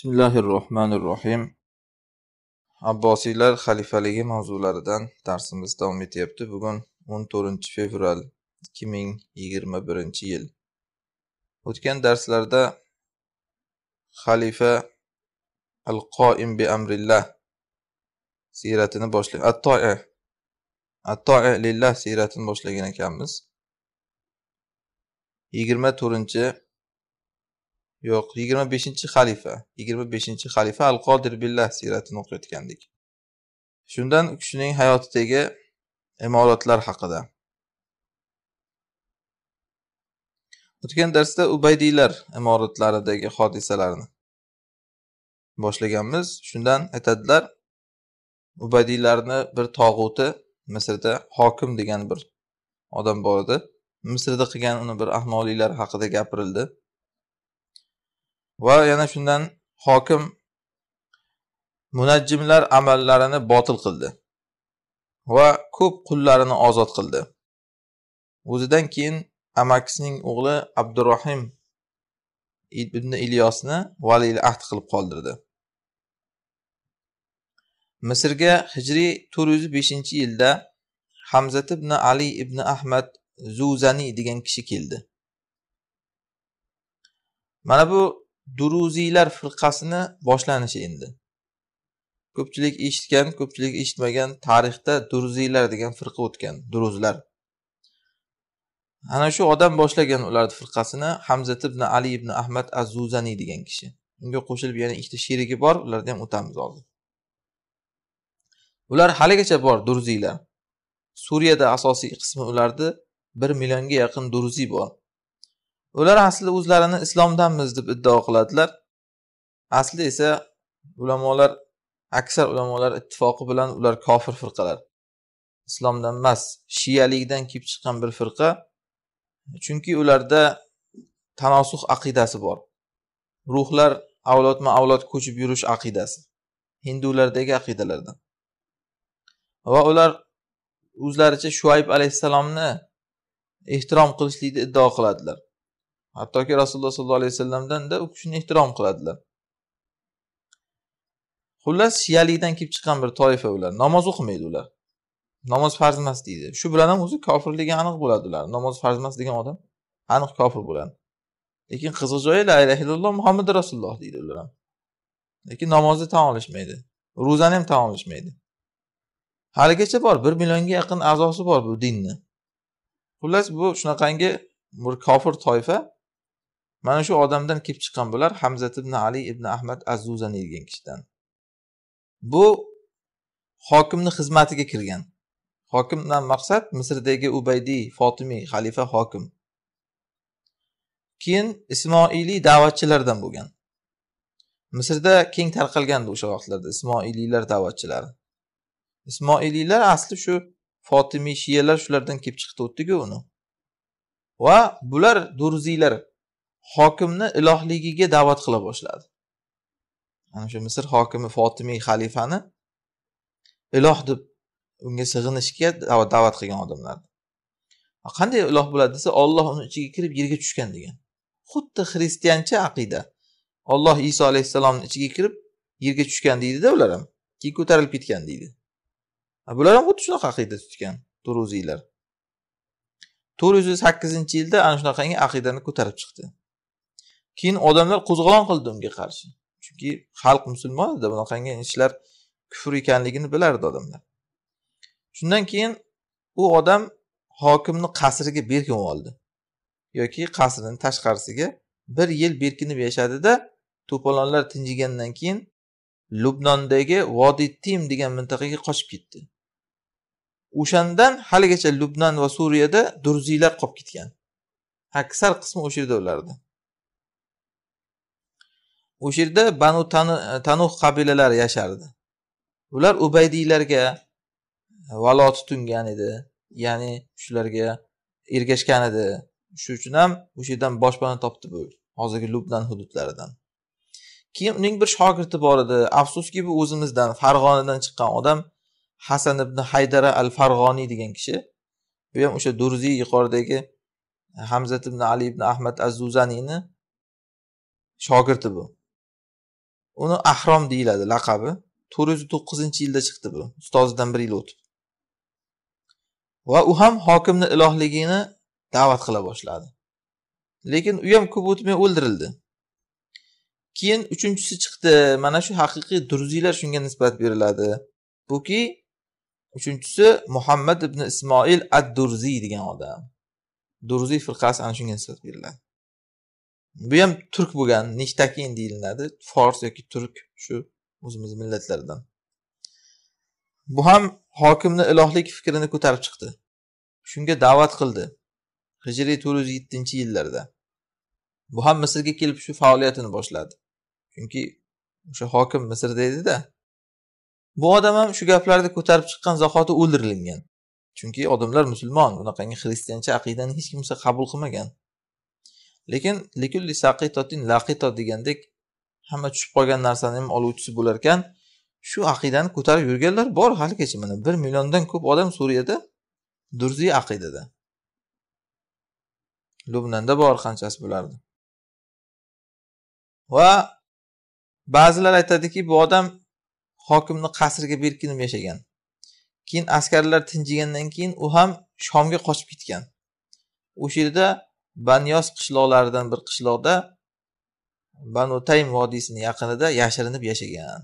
bismillahi rohmanir rohim abbosiylar xalifaligi mavzularidan darsimiz davom etyapti bugun o'n to'rtinchi fevral ikki ming yigirma birinchi yil o'tgan darslarda xalifa al qoim bi amrillah siyratini boshlagan attoa attoa lillah siyratini boshlagan ekanmiz yigirma to'rtinchi yo'q yigirma beshinchi xalifa yigirma beshinchi xalifa al qodir billah siyratini o'qiyotgandik shundan kishining hayotidagi imoratlar haqida o'tgan darsda ubaydiylar imoratlaridagi hodisalarni boshlaganmiz shundan aytadilar ubaydiylarni bir tog'uti misrda hokim degan bir odam bor edi misrda qilgan uni bir ahmoliylar haqida gapirildi va yana shundan hokim munajjimlar amallarini botil qildi va ko'p qullarini ozod qildi o'zidan keyin amakisining o'g'li abdurahim ibn ilyosni valiyli ahd qilib qoldirdi misrga hijriy to'rt yuz beshinchi yilda hamzat ibn ali ibn ahmad zuzani degan kishi keldi mana bu duruziylar firqasini boshlanishi endi ko'pchilik eshitgan ko'pchilik eshitmagan tarixda duruziylar degan firqa o'tgan duruzlar ana shu odam boshlagan ularni firqasini hamzat ibn ali ibn ahmad azuzaniy degan kishi unga qo'shilib yana ikkita sherigi bor ularni ham o'tamiz hozir ular haligacha bor durziylar suriyada asosiy qismi ularni bir millionga yaqin durziy bor ular aslida o'zlarini islomdanmiz deb iddao qiladilar asli esa ulamolar aksar ulamolar ittifoqi bilan ular kofir firqalar islomdan emas shiyalikdan kelib chiqqan bir firqa chunki ularda tanosuh aqidasi bor ruhlar avlodma avlod ko'chib yurish aqidasi hindulardagi aqidalardan va ular o'zlaricha shuayb alayhissalomni ehtirom qilishlikni iddao qiladilar hattoki rasululloh sollallohu alayhi vasallamdanda u kishini ehtirom qiladilar xullas shiyalikdan kelib chiqqan bir toifa ular namoz o'qimaydi ular namoz farz emas deydi shu bilan ham o'zi kofirligi aniq bo'ladi ular namoz farz emas degan odam aniq kofir bo'ladi lekin qiziq joyi la illaha illalloh muhammad rasululloh deydi ular ham lekin namozni tan olishmaydi ro'zani ham tan olishmaydi haligacha bor bir millionga yaqin a'zosi bor bu dinni xullas bu shunaqangi bir kofir toifa mana shu odamdan kelib chiqqan bular hamzat ibn ali ibn ahmad azuzani degan kishidan bu hokimni xizmatiga kirgan hokimdan maqsad misrdagi ubaydiy fotimiy xalifa hokim keyin ismoiliy da'vatchilardan bo'lgan misrda keng tarqalgandi o'sha vaqtlarda ismoiliylar da'vatchilari ismoiliylar asli shu fotimiy shiyalar shulardan kelib chiqdi o'tdiku uni va bular durziylar hokimni ilohligiga da'vat qila boshladi ana shu misr hokimi fotimiy xalifani iloh deb unga sig'inishga da'vat qilgan odamlar qanday iloh bo'ladi desa olloh uni ichiga kirib yerga tushgan degan xuddi xristiancha aqida olloh iso alayhissalomni ichiga kirib yerga tushgan deydida ular ham keyin ko'tarilib ketgan deydi bular ham xuddi shunaqa aqida tutgan turuziylar to'rt yuz sakkizinchi yilda ana shunaqangi aqidani ko'tarib chiqdi keyin odamlar qo'zg'olon qildi unga qarshi chunki xalq musulmon edi bunaqangi ishlar kufr ekanligini bilardi odamlar shundan keyin u odam hokimni qasriga berkinib oldi yoki qasrini tashqarisiga bir yil berkinib yashadida to'polonlar tinchigandan keyin lubnondagi vodiy tim degan mintaqaga qochib ketdi o'shandan haligacha lubnon va suriyada durziylar qolib ketgan aksar qismi o'sha yerda o'lardi o'sha yerda banu e, tanuh qabilalari yashardi ular ubaydiylarga e, valo tutingan edi ya'ni shularga ergashgan edi shu uchun ham o'sha yerdan boshpana topdi bu hozirgi lubnan hududlaridan keyin uning bir shogirdi bor edi afsuski bu o'zimizdan farg'onadan chiqqan odam hasan ibn haydara al farg'oniy degan kishi bu ham o'sha durziy yuqoridagi e, hamzat ibn ali ibn ahmad az zuzaniyni shogirdi bu uni ahrom deyiladi laqabi to'rt yuz to'qqizinchi yilda chiqdi bu ustozidan bir yil o'tib va u ham hokimni ilohligini da'vat qila boshladi lekin u ham ko'p o'tmay o'ldirildi keyin uchinchisi chiqdi mana shu haqiqiy druziylar shunga nisbat beriladi buki uchinchisi muhammad ibn ismoil ad durziy degan odam durziy firqasi ana shunga nisbat beriladi bu ham turk bo'lgan nechtakin deyiladi fors yoki turk shu o'zimiz millatlaridan bu ham hokimni ilohlik fikrini ko'tarib chiqdi shunga da'vat qildi hijriy to'rt yuz yettinchi yillarda bu ham misrga kelib shu faoliyatini boshladi chunki o'sha hokim misrda edida bu odam ham shu gaplarni ko'tarib chiqqan zahoti o'ldirilgan chunki odamlar musulmon bunaqangi xristiancha aqidani hech kimsa qabul qilmagan lekin likulli saqitotin laqito degandek hamma tushib qolgan narsani ham oluvchisi bo'lar ekan shu aqidani ko'tarib yurganlar bor haligacha mana bir milliondan ko'p odam suriyada durziy aqidada lubnanda bor qanchasi bo'lardi va ba'zilar aytadiki bu odam hokimni qasriga berkinib yashagan keyin askarlar tinchigandan keyin u ham shomga qochib ketgan o'sha yerda banyos qishloqlaridan bir qishloqda banu taym vodiysini yaqinida yashirinib yashagan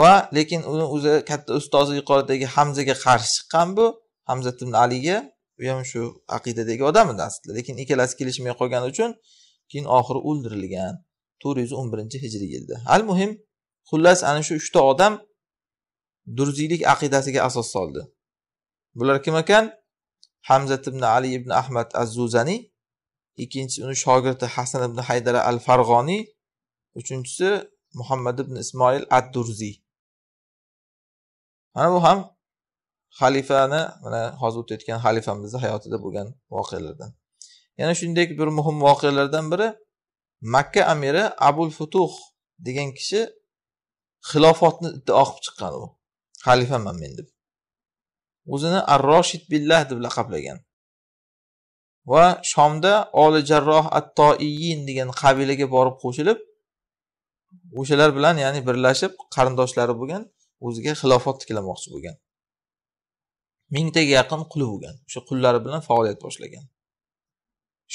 va lekin uni o'zi katta ustozi yuqoridagi hamzaga qarshi chiqqan bu hamza ibn aliga u ham shu aqidadagi odam edi aslida lekin ikkalasi kelishmay qolgani uchun keyin oxiri o'ldirilgan to'rt yuz o'n birinchi hijriy yilda al muhim xullas ana shu uchta odam durziylik aqidasiga asos soldi bular kim ekan hamzat ibn ali ibn ahmad azzuzaniy ikkinchisi uni shogirdi hasan ibn haydara al farg'oniy uchinchisi muhammad ibn ismoil ad durziy mana bu ham xalifani mana hozir o'tayotgan xalifamizni hayotida bo'lgan voqealardan yana shunday bir muhim voqealardan biri makka amiri abul futuh degan kishi xilofotni iddao qilib chiqqan u xalifaman men deb o'zini arroshid billah deb laqablagan va shomda oli jarroh attoiyin degan qabilaga borib qo'shilib o'shalar bilan ya'ni birlashib qarindoshlari bo'lgan o'ziga xilofat tiklamoqchi bo'lgan mingtaga yaqin quli bo'lgan o'sha qullari bilan faoliyat boshlagan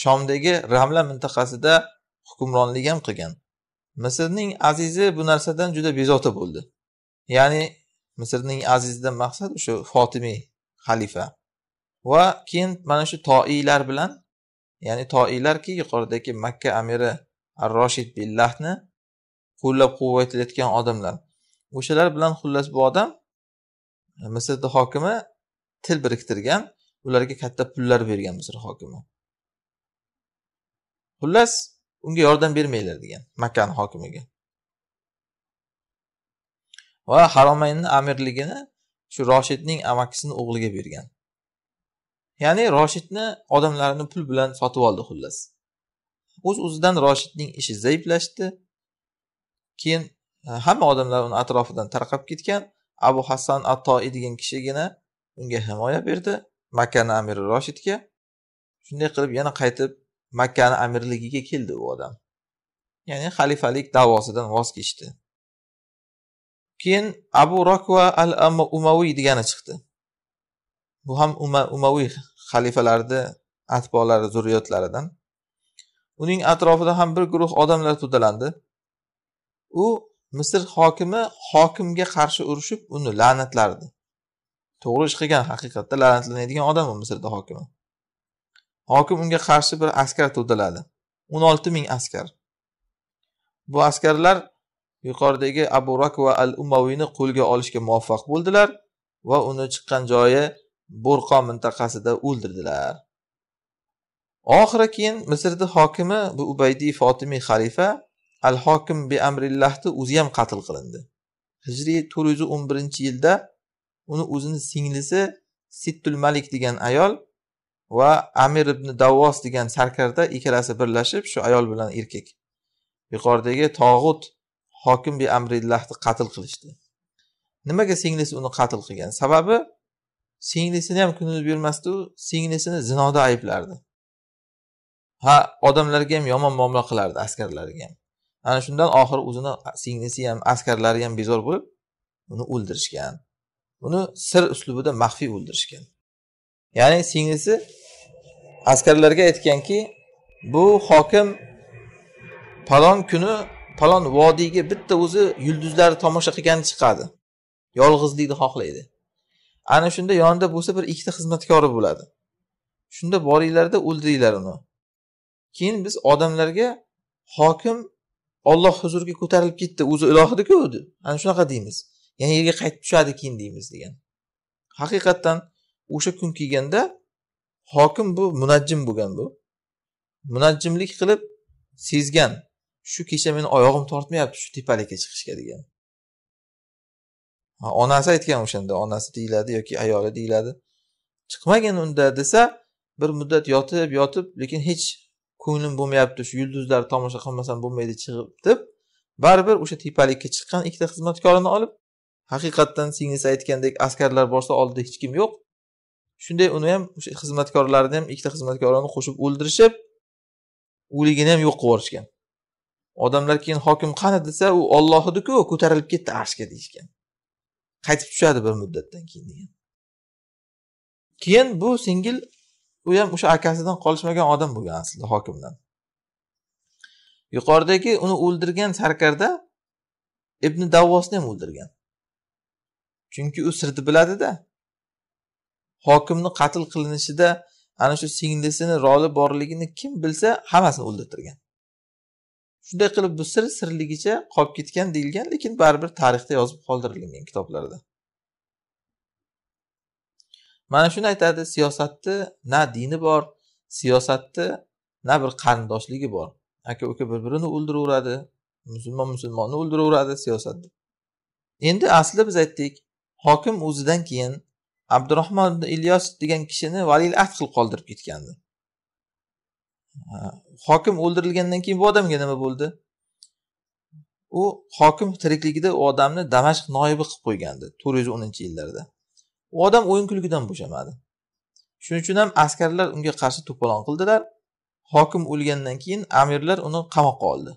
shomdagi ramla mintaqasida hukmronlik ham qilgan misrning azizi bu narsadan juda bezovta bo'ldi ya'ni misrning azizidan maqsad o'sha fotimiy xalifa va keyin mana shu toiylar bilan ya'ni toiylarki yuqoridagi makka amiri ar roshid billahni qo'llab quvvatlayotgan odamlar o'shalar bilan xullas bu odam e, misrni hokimi til biriktirgan ularga katta pullar bergan misr hokimi xullas unga yordam bermanglar degan makkani hokimiga va haromaynni amirligini shu roshidning amakisini o'g'liga bergan ya'ni roshidni odamlarini pul bilan sotib oldi xullas o'z Uz o'zidan roshidning ishi zaiflashdi keyin e, hamma odamlar uni atrofidan tarqab ketgan abu hassan attoi degan kishigina unga himoya berdi makkani amiri roshidga shunday qilib yana qaytib makkani amirligiga keldi u odam ya'ni xalifalik davosidan voz kechdi keyin abu rokva al umaviy degani chiqdi bu ham umaviy xalifalarni atbolari zurriyotlaridan uning atrofida ham bir guruh odamlar to'dalandi u misr hokimi hokimga qarshi urushib uni la'natlardi to'g'ri ish qilgan haqiqatda la'natlanadigan odam u misrda hokimi hokim unga qarshi bir askar to'daladi o'n olti ming askar bu askarlar yuqoridagi abu rak va al umaviyni qo'lga olishga muvaffaq bo'ldilar va uni chiqqan joyi bo'rqon mintaqasida o'ldirdilar oxiri keyin misrni hokimi bu ubaydiy fotimiy xalifa al hokim bi amrillahni o'zi ham qatl qilindi hijriy to'rt yuz o'n birinchi yilda uni o'zini singlisi sittul malik degan ayol va amir ibn davvos degan sarkarda ikkalasi birlashib shu ayol bilan erkak yuqoridagi tog'ut hokim bi amrillahni qatl qilishdi nimaga singlisi uni qatl qilgan sababi singlisini ham ko'ngil bermasdi u singlisini zinoda ayblardi ha odamlarga ham yomon muomala qilardi askarlariga ham ana shundan oxiri o'zini singlisi ham askarlari ham bezor bo'lib uni o'ldirishgan uni sir uslubida maxfiy o'ldirishgan ya'ni singlisi askarlarga aytganki bu hokim palon kuni falon vodiyga bitta o'zi yulduzlarni tomosha qilgani chiqadi yolg'izlikni xohlaydi ana shunda yonida bo'lsa bir ikkita xizmatkori bo'ladi shunda boringlarda o'ldiringlar uni keyin biz odamlarga hokim olloh huzuriga ko'tarilib ketdi o'zi ilohidku ana shunaqa deymiz ya'ni yerga qaytib tushadi keyin deymiz degan haqiqatdan o'sha kun kelganda hokim bu munajjim bo'lgan bu munajjimlik qilib sezgan shu kecha meni oyog'im tortmayapti shu tepalikka chiqishga degan onasi aytgan o'shanda onasi deyiladi yoki ayoli deyiladi chiqmagin unda desa bir muddat yotib yotib lekin hech ko'nglim bo'lmayapti shu yulduzlarni tomosha qilmasam bo'lmaydi chiqib deb baribir o'sha tepalikka chiqqan ikkita xizmatkorini olib haqiqatdan singlisi aytgandek askarlar borsa oldida hech kim yo'q shunday uni ham o'sha xizmatkorlarni ham ikkita xizmatkorini qo'shib o'ldirishib o'ligini ham yo'q qilib yuborishgan odamlar keyin hokim qani desa u olloh ediku ko'tarilib ketdi arshga deyishgan qaytib tushadi bir muddatdan keyin degan keyin bu singil u ham o'sha akasidan qolishmagan odam bo'lgan aslida hokimdan yuqoridagi uni o'ldirgan sarkarda ibn davvosni ham o'ldirgan chunki u sirni biladida hokimni qatl qilinishida ana shu singlisini roli borligini kim bilsa hammasini o'ldirtirgan shunday qilib bu sir sirligicha qolib ketgan deyilgan lekin baribir tarixda yozib qoldirilgan kitoblarda mana shuni aytadi siyosatni na dini bor siyosatni na bir qarindoshligi bor aka uka bir birini o'ldiraveradi musulmon musulmonni o'ldiraveradi siyosatda endi asli biz aytdik hokim o'zidan keyin abdurahmon ilyos degan kishini valil ahd qilib qoldirib ketgandi hokim o'ldirilgandan keyin bu odamga nima bo'ldi u hokim tirikligida u odamni damashq noibi qilib qo'ygandi to'rt yuz o'ninchi yillarda u odam o'yin kulgidan bo'shamadi shuning uchun ham askarlar unga qarshi to'polon qildilar hokim o'lgandan keyin amirlar uni qamoqqa oldi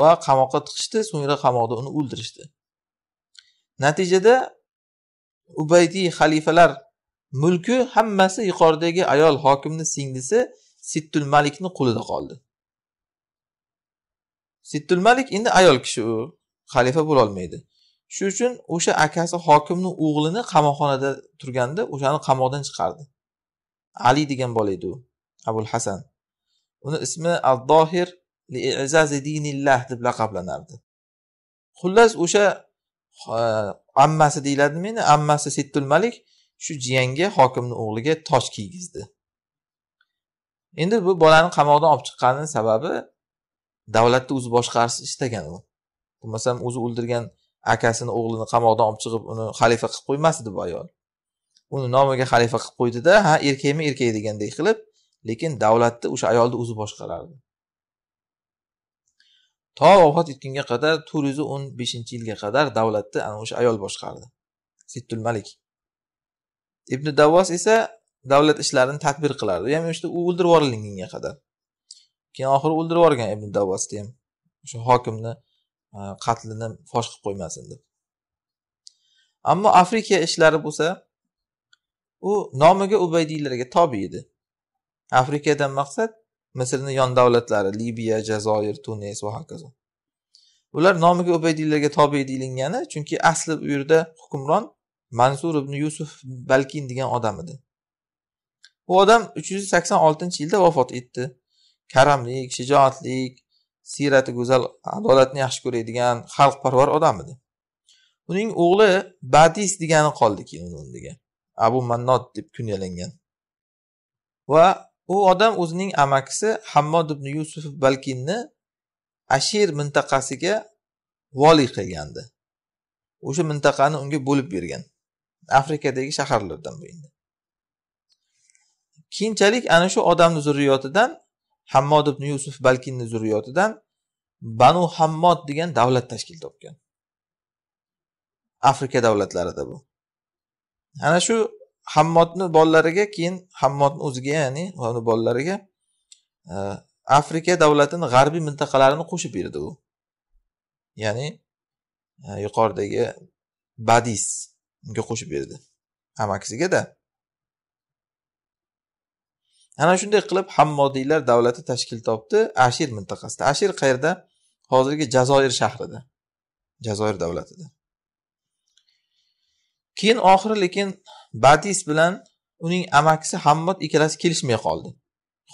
va qamoqqa tiqishdi so'ngra qamoqda uni o'ldirishdi natijada ubaydiy xalifalar mulki hammasi yuqoridagi ayol hokimni singlisi sittul malikni qo'lida qoldi sittul malik endi ayol kishi u xalifa bo'lolmaydi shuning uchun o'sha akasi hokimni o'g'lini qamoqxonada turganda o'shani qamoqdan chiqardi ali degan bola edi u abul hasan uni ismi addohir dinillah deb laqablanardi xullas o'sha ammasi deyiladimi ammasi sittul malik shu jiyanga hokimni o'g'liga toj kiygizdi endi bu bolani qamoqdan olib chiqqanini sababi davlatni o'zi boshqarishni istagan u bo'lmasam o'zi o'ldirgan akasini o'g'lini qamoqdan olib chiqib uni xalifa qilib qo'ymasdi bu ayol uni nomiga xalifa qilib qo'ydida ha erkakmi erkak degandek qilib lekin davlatni o'sha ayolni o'zi boshqarardi to vafot etgunga qadar to'rt yuz o'n beshinchi yilga qadar davlatni ana o'sha ayol boshqardi sittul malik ibn davvos esa davlat ishlarini takbir qilardi ya'ni işte, u o'ldirib yuborilgunga qadar keyin oxiri o'ldirib yuborgan ibn davosni ham o'sha hokimni e, qatlini fosh qilib qo'ymasin deb ammo afrika ishlari bo'lsa u nomiga ubaydiylarga tobi edi afrikadan maqsad misrni yon davlatlari libiya jazoir tunis va hokazo ular nomiga ubaydiylarga tobe deyilgani chunki asli u yerda hukmron mansur ibn yusuf balkin degan odam edi u odam uch yuz sakson oltinchi yilda vafot etdi karamlik shijoatlik siyrati go'zal adolatni yaxshi ko'radigan xalqparvar odam edi uning o'g'li badis degani qoldi keyin unga abu mannot deb kunyalangan va u odam o'zining amakisi hammod ibn yusuf balkinni ashir mintaqasiga voliy qilgandi o'sha mintaqani unga bo'lib bergan afrikadagi shaharlardan bu endi keyinchalik ana shu odamni zurriyotidan hammod ibn yusuf balkinni zurriyotidan banu hammod degan davlat tashkil topgan afrika davlatlarida bu ana shu hammodni bolalariga keyin hammodni o'ziga ya'ni uni bolalariga e, afrika davlatini g'arbiy mintaqalarini qo'shib berdi u ya'ni e, yuqoridagi badis unga qo'shib berdi amakisigada ana shunday qilib hammodiylar davlati tashkil topdi ashir mintaqasida ashir qayerda hozirgi jazoir shahrida jazoir davlatida keyin oxiri lekin badis bilan uning amakisi hammod ikkalasi kelishmay qoldi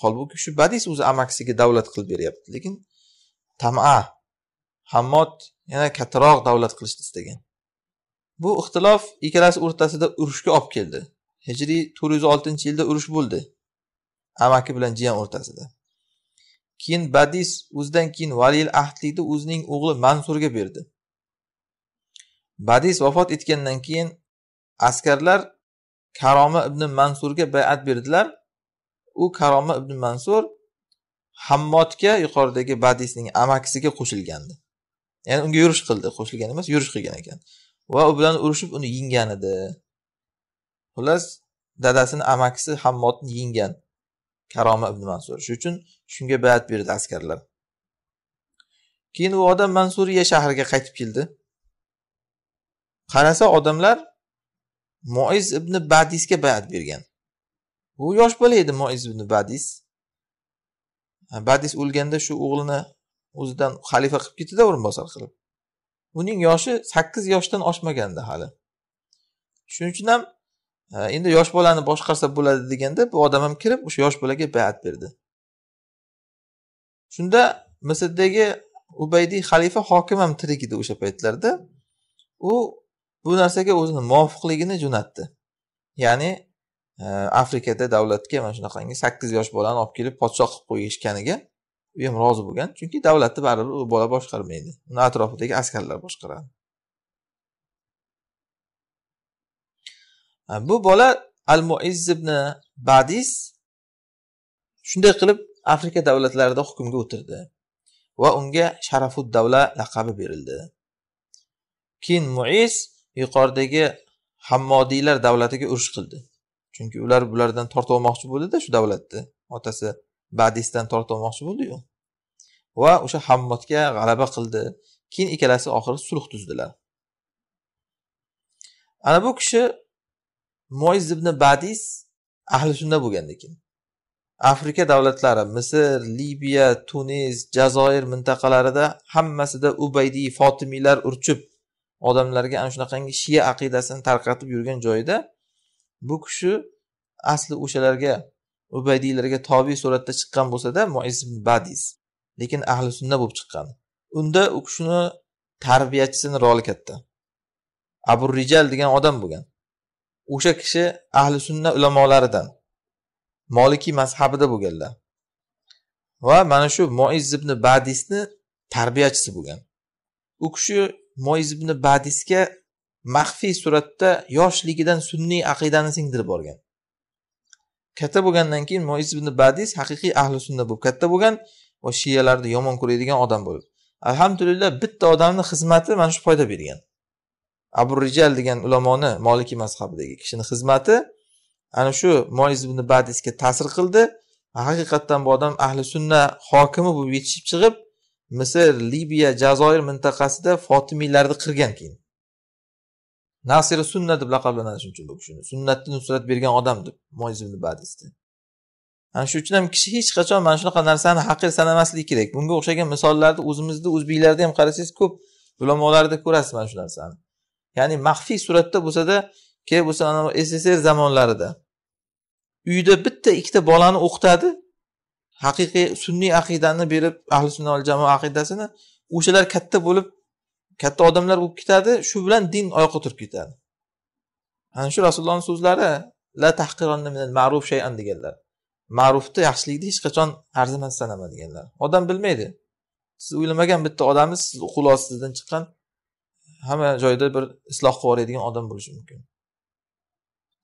holbuki shu badis o'zi amakisiga davlat qilib beryapti lekin tama hammod yana kattaroq davlat qilishni istagan bu ixtilof ikkalasi o'rtasida urushga olib keldi hijriy to'rt yuz oltinchi yilda urush bo'ldi amaki bilan jiyan o'rtasida keyin badis o'zidan keyin valiyil ahdlikni o'zining o'g'li mansurga berdi badis vafot etgandan keyin askarlar karoma ibn mansurga bayat berdilar u karoma ibn mansur hammodga yuqoridagi badisning amakisiga qo'shilgandi ya'ni unga yurish qildi qo'shilgan emas yurish qilgan ekan va u bilan urushib uni yenggan edi xullas dadasini amakisi hammodni yenggan karoma ibn mansur shuning uchun shunga bayat berdi askarlar keyin u odam mansuriya shahriga qaytib keldi qarasa odamlar moiz ibn badisga bayat bergan u yosh bola edi moiz ibn badis badis o'lganda shu o'g'lini o'zidan xalifa qilib ketdida o'rinbosar qilib uning yoshi sakkiz yoshdan oshmaganda hali shuning uchun ham endi yosh bolani boshqarsa bo'ladi deganda bu odam ham kirib o'sha yosh bolaga bayat berdi shunda misrdagi ubaydiy xalifa hokim ham tirik edi o'sha paytlarda u bu narsaga o'zini muvofiqligini jo'natdi ya'ni afrikada davlatga mana shunaqangi sakkiz yosh bolani olib kelib podshoh qilib qo'yishganiga u ham rozi bo'lgan chunki davlatni baribir u bola boshqarmaydi uni atrofidagi askarlar boshqaradi bu bola al muiz ibn badis shunday qilib afrika davlatlarida hukmga o'tirdi va unga sharafud davla laqabi berildi keyin muiz yuqoridagi hammodiylar davlatiga urush qildi chunki ular bulardan tortib olmoqchi bo'ldida shu davlatni otasi badisdan tortib olmoqchi bo'ldiyu va o'sha hammodga g'alaba qildi keyin ikkalasi oxiri sulh tuzdilar ana bu kishi moiz ibn badis ahli sunna bo'lgandan keyin afrika davlatlari misr libiya tunis jazoir mintaqalarida hammasida ubaydiy fotimiylar urchib odamlarga ana shunaqangi shiya aqidasini tarqatib yurgan joyida bu kishi asli o'shalarga ubaydiylarga tobiy suratda chiqqan bo'lsada moiz ibn badis lekin ahli sunna bo'lib chiqqan unda u kishini tarbiyachisini roli katta abu rijal degan odam bo'lgan o'sha kishi ahli sunna ulamolaridan molikiy mazhabida bo'lganlar va mana shu moiz ibn badisni tarbiyachisi bo'lgan u kishi moiz ibn badisga maxfiy suratda yoshligidan sunniy aqidani singdirib borgan katta bo'lgandan keyin moiz ibn badis haqiqiy ahli sunna bo'lib katta bo'lgan va shiyalarni yomon ko'radigan odam bo'lib alhamdulillah bitta odamni xizmati mana shu foyda bergan abu rijal degan ulamoni moliki mazhabidagi kishini xizmati ana shu moiz ibn badisga ta'sir qildi haqiqatdan bu odam ahli sunna hokimi bo'lib yetishib chiqib misr libiya jazoir mintaqasida fotimiylarni qirgan keyin nasiri sunna deb laqablanadi shuning uchun bu kishini sunnatni nusrat bergan odam deb moiz ibn badisni ana shuning uchun ham kishi hech qachon mana shunaqa narsani haqir er sanamasligi kerak bunga o'xshagan misollarni o'zimizda o'zbeklarda ham qarasangiz ko'p ulamolarda ko'rasiz mana shu narsani ya'ni maxfiy suratda bo'lsada kerak bo'lsa ana sssr zamonlarida uyda bitta ikkita bolani o'qitadi haqiqiy sunniy aqidani berib ahli sunna val jamoa aqidasini o'shalar katta bo'lib katta odamlar bo'lib ketadi shu bilan din oyoqqa turib ketadi ana shu rasulullohni so'zlari la tahqironna minal ma'ruf shayan deganlar ma'rufni yaxshilikni hech qachon arzimas sanama deganlar odam bilmaydi siz o'ylamagan bitta odamni siz quloq sizdan chiqqan hamma joyda bir isloh qilib yuboradigan odam bo'lishi mumkin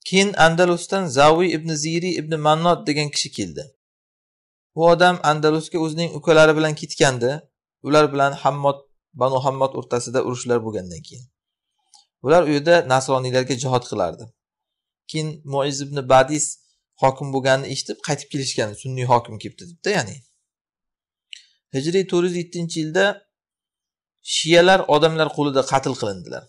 keyin andalusdan zaviy ibn ziri ibn mannot degan kishi keldi bu odam andalusga o'zining ukalari bilan ketgandi ular bilan hammod banu hammod o'rtasida urushlar bo'lgandan keyin ular u yerda nasroniylarga jihod qilardi keyin moiz ibn badis hokim bo'lganini eshitib qaytib kelishgan sunniy hokim kelibdi debdi ya'ni hijriy to'rt yuz yettinchi yilda shiyalar odamlar qo'lida qatl qilindilar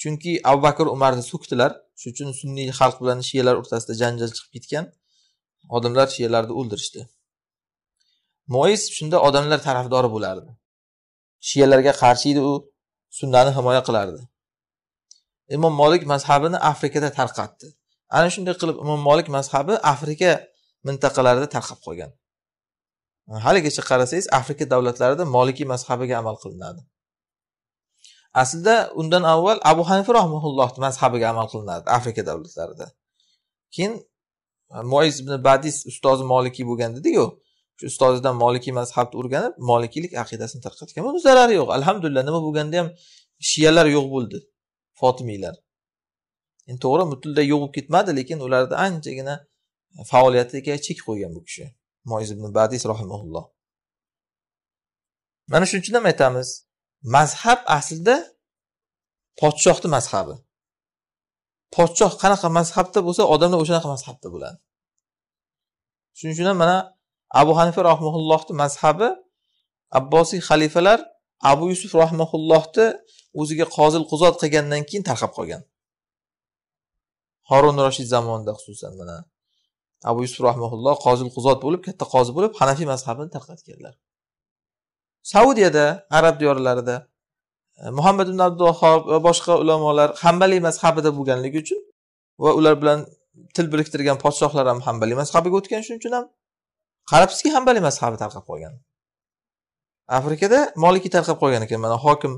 chunki abu bakr umarni so'kdilar shuning uchun sunniy xalq bilan shiyalar o'rtasida janjal chiqib ketgan odamlar shiyalarni o'ldirishdi mois shunda odamlar tarafdori bo'lardi shiyalarga qarshi edi u sunnani himoya qilardi imom molik mazhabini afrikada tarqatdi ana shunday qilib imom molik mazhabi afrika mintaqalarida tarqab qolgan haligacha qarasangiz afrika davlatlarida molikiy mazhabiga amal qilinadi aslida undan avval abu hanifa rahmaulloh mazhabiga amal qilinadi afrika davlatlarida keyin e, moiz ibn badis ustozi molikiy bo'lgan dediku shu ustozidan molikiy mazhabni o'rganib molikiylik aqidasini tarqatgan buni zarari yo'q alhamdulillah nima bo'lganda ham shiyalar yo'q bo'ldi fotimiylar endi to'g'ri butunlay yo'q bo'lib ketmadi lekin ularni anchagina faoliyatiga chek qo'ygan bu kishi moiz ibn badis rahimulloh mana shuning uchun ham aytamiz mazhab aslida podshohni mazhabi podshoh qanaqa mazhabda bo'lsa odamlar o'shanaqa mazhabda bo'ladi shuning uchun ham mana abu hanifa rahimullohni mazhabi abbosiy xalifalar abu yusuf rahimullohni o'ziga qozil quzot qilgandan keyin tarqab qolgan horun roshid zamonida xususan mana abu yusuf rahmaulloh qozil quzot bo'lib katta qozi bo'lib hanafiy mazhabini tarqatganlar saudiyada arab diyorlarida e, muhammad ibn abdullohob va boshqa ulamolar hambaliy mazhabida bo'lganligi uchun va ular bilan til biriktirgan podshohlar ham hambaliy mazhabiga o'tgan shuning uchun ham qarabsizki hambaliy mazhabi tarqab qolgan afrikada moliki tarqab qolgan ekan mana hokim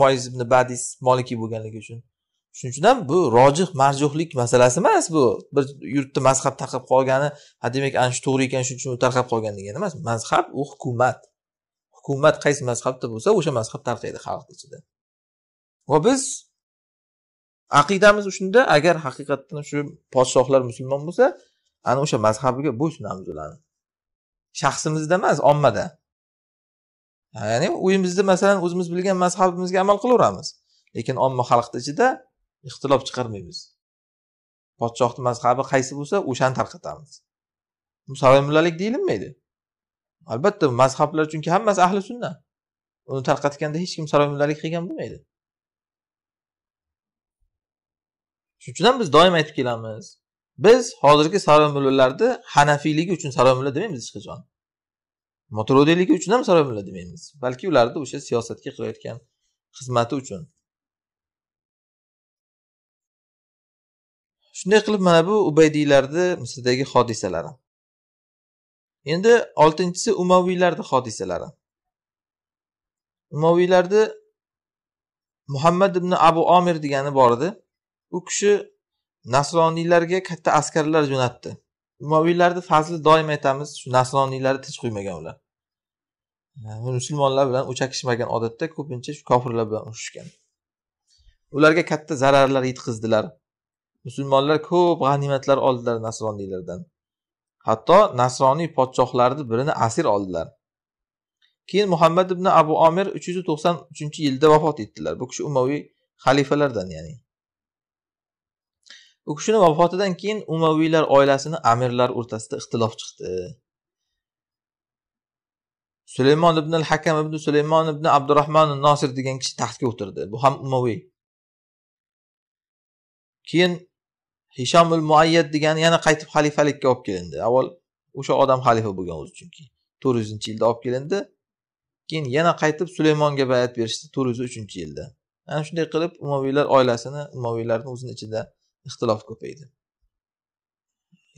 moiz ibn badis moliki bo'lganligi uchun shuning uchun ham bu rojih marjuhlik masalasi emas bu bir yurtda mazhab tarqab qolgani ha demak ana shu to'g'ri ekan shuning uchun u tarqab qolgan degani emas mazhab u hukumat hukumat qaysi mazhabda bo'lsa o'sha mazhab tarqaydi xalq ichida va biz aqidamiz shunda agar haqiqatdan shu podshohlar musulmon bo'lsa ana o'sha mazhabiga bo'ysunamiz ularni shaxsimizda emas ommada ya'ni uyimizda masalan o'zimiz bilgan mazhabimizga amal qilaveramiz lekin omma xalqni ichida ixtilof chiqarmaymiz podshohni mazhabi qaysi bo'lsa o'shani tarqatamiz bu salomullalik deyilmaydi albatta mazhablar chunki hammasi ahli sunna uni tarqatganda hech kim salomullalik qilgan bo'lmaydi shuning uchun ham biz doim aytib kelamiz biz hozirgi salomullalarni hanafiyligi uchun salomulla demaymiz hech qachon motrudiyligi uchun ham salomulla demaymiz balki ularni o'sha siyosatga qilayotgan xizmati uchun shunday qilib mana bu ubaydiylarni misrdagi hodisalari endi oltinchisi umaviylarni hodisalari umaviylarni muhammad ibn abu omir degani bor edi u kishi nasroniylarga katta askarlar jo'natdi umaviylarni fazli doim aytamiz shu nasroniylarni tinch qo'ymagan ular musulmonlar bilan o'chakishmagan odatda ko'pincha shu kofirlar bilan urushishgan ularga katta zararlar yetkazdilar musulmonlar ko'p g'animatlar oldilar nasroniylardan hatto nasroniy podshohlarni birini asir oldilar keyin muhammad ibn abu omir uch yuz to'qson uchinchi yilda vafot etdilar bu kishi umaviy xalifalardan ya'ni u kishini vafotidan keyin umaviylar oilasini amirlar o'rtasida ixtilof chiqdi sulaymon ibn al hakam ibn sulaymon ibn abdurahmon nosir degan kishi taxtga o'tirdi bu ham umaviy keyin hishomul muayyad degani yana qaytib xalifalikka olib kelindi avval o'sha odam xalifa bo'lgan o'zi chunki to'rt yuzinchi yilda olib kelindi keyin yana qaytib sulaymonga bayat berishdi to'rt yuz uchinchi yilda ana shunday qilib umaviylar oilasini umaviylarni o'zini ichida ixtilof ko'paydi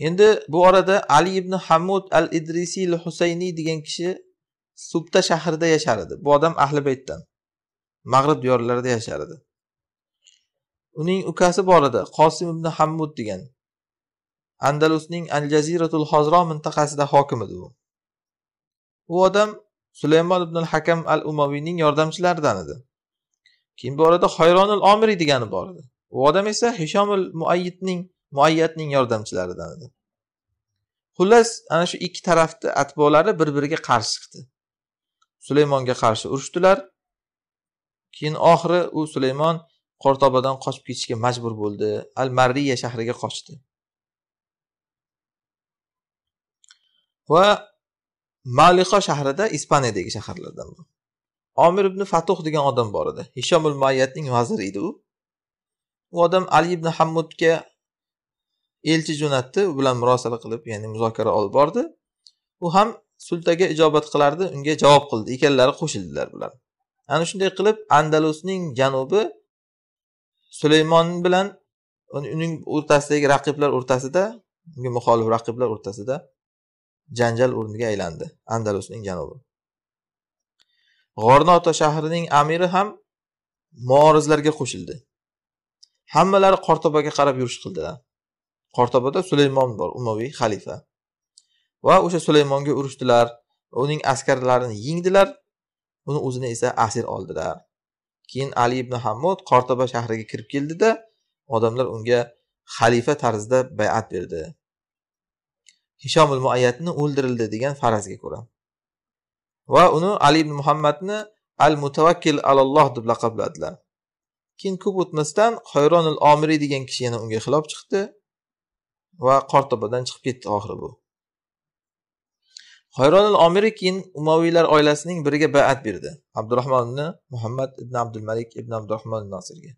endi bu orada ali ibn hamud al idrisiy husayniy degan kishi subta shahrida yashar edi bu odam ahli baytdan mag'rib diyorlarida yashar edi uning ukasi bor edi qosim ibn hammud degan andalusning al jaziratul hozro mintaqasida hokim edi u u odam sulaymon ibn al hakam al umaviyning yordamchilaridan edi keyin bu orada hayronul omiriy degani bor edi u odam esa hishomul muayyidning muayyatning yordamchilaridan edi xullas ana shu ikki tarafni atbolari bir biriga qarshi chiqdi sulaymonga qarshi urushdilar keyin oxiri u sulaymon qortobadan qochib ketishga majbur bo'ldi al marriya shahriga qochdi va maliqo shahrida ispaniyadagi shaharlardan bu omir ibn fatuh degan odam bor edi hishomul mayatning vaziri edi u u odam ali ibn hammudga elchi jo'natdi u bilan murosala qilib ya'ni muzokara olib bordi u ham sultaga ijobat qilardi unga javob qildi ikkalalari qo'shildilar bular ana shunday qilib andalusning janubi sulaymon bilan uning o'rtasidagi raqiblar o'rtasida unga muxolif raqiblar o'rtasida janjal o'rniga aylandi andalusning janubi g'ornoto shahrining amiri ham muorizlarga qo'shildi hammalari qortobaga qarab yurish qildilar qortobada sulaymon bor umaviy xalifa va o'sha sulaymonga urushdilar uning askarlarini yengdilar uni o'zini esa asir oldilar keyin ali ibn hammod qortoba shahriga kirib keldida odamlar unga xalifa tarzida bayat berdi hishomil muayyatni o'ldirildi degan farazga ko'ra va uni ali ibn muhammadni al mutavakkil alalloh deb laqabladilar keyin ko'p o'tmasdan hayronil omiriy degan kishi yana unga xilof chiqdi va qortobadan chiqib ketdi oxiri bu hayronil omiri keyin umaviylar oilasining biriga bayat berdi abdurahmonni muhammad ibn abdul malik ibn abdurahmon nosirga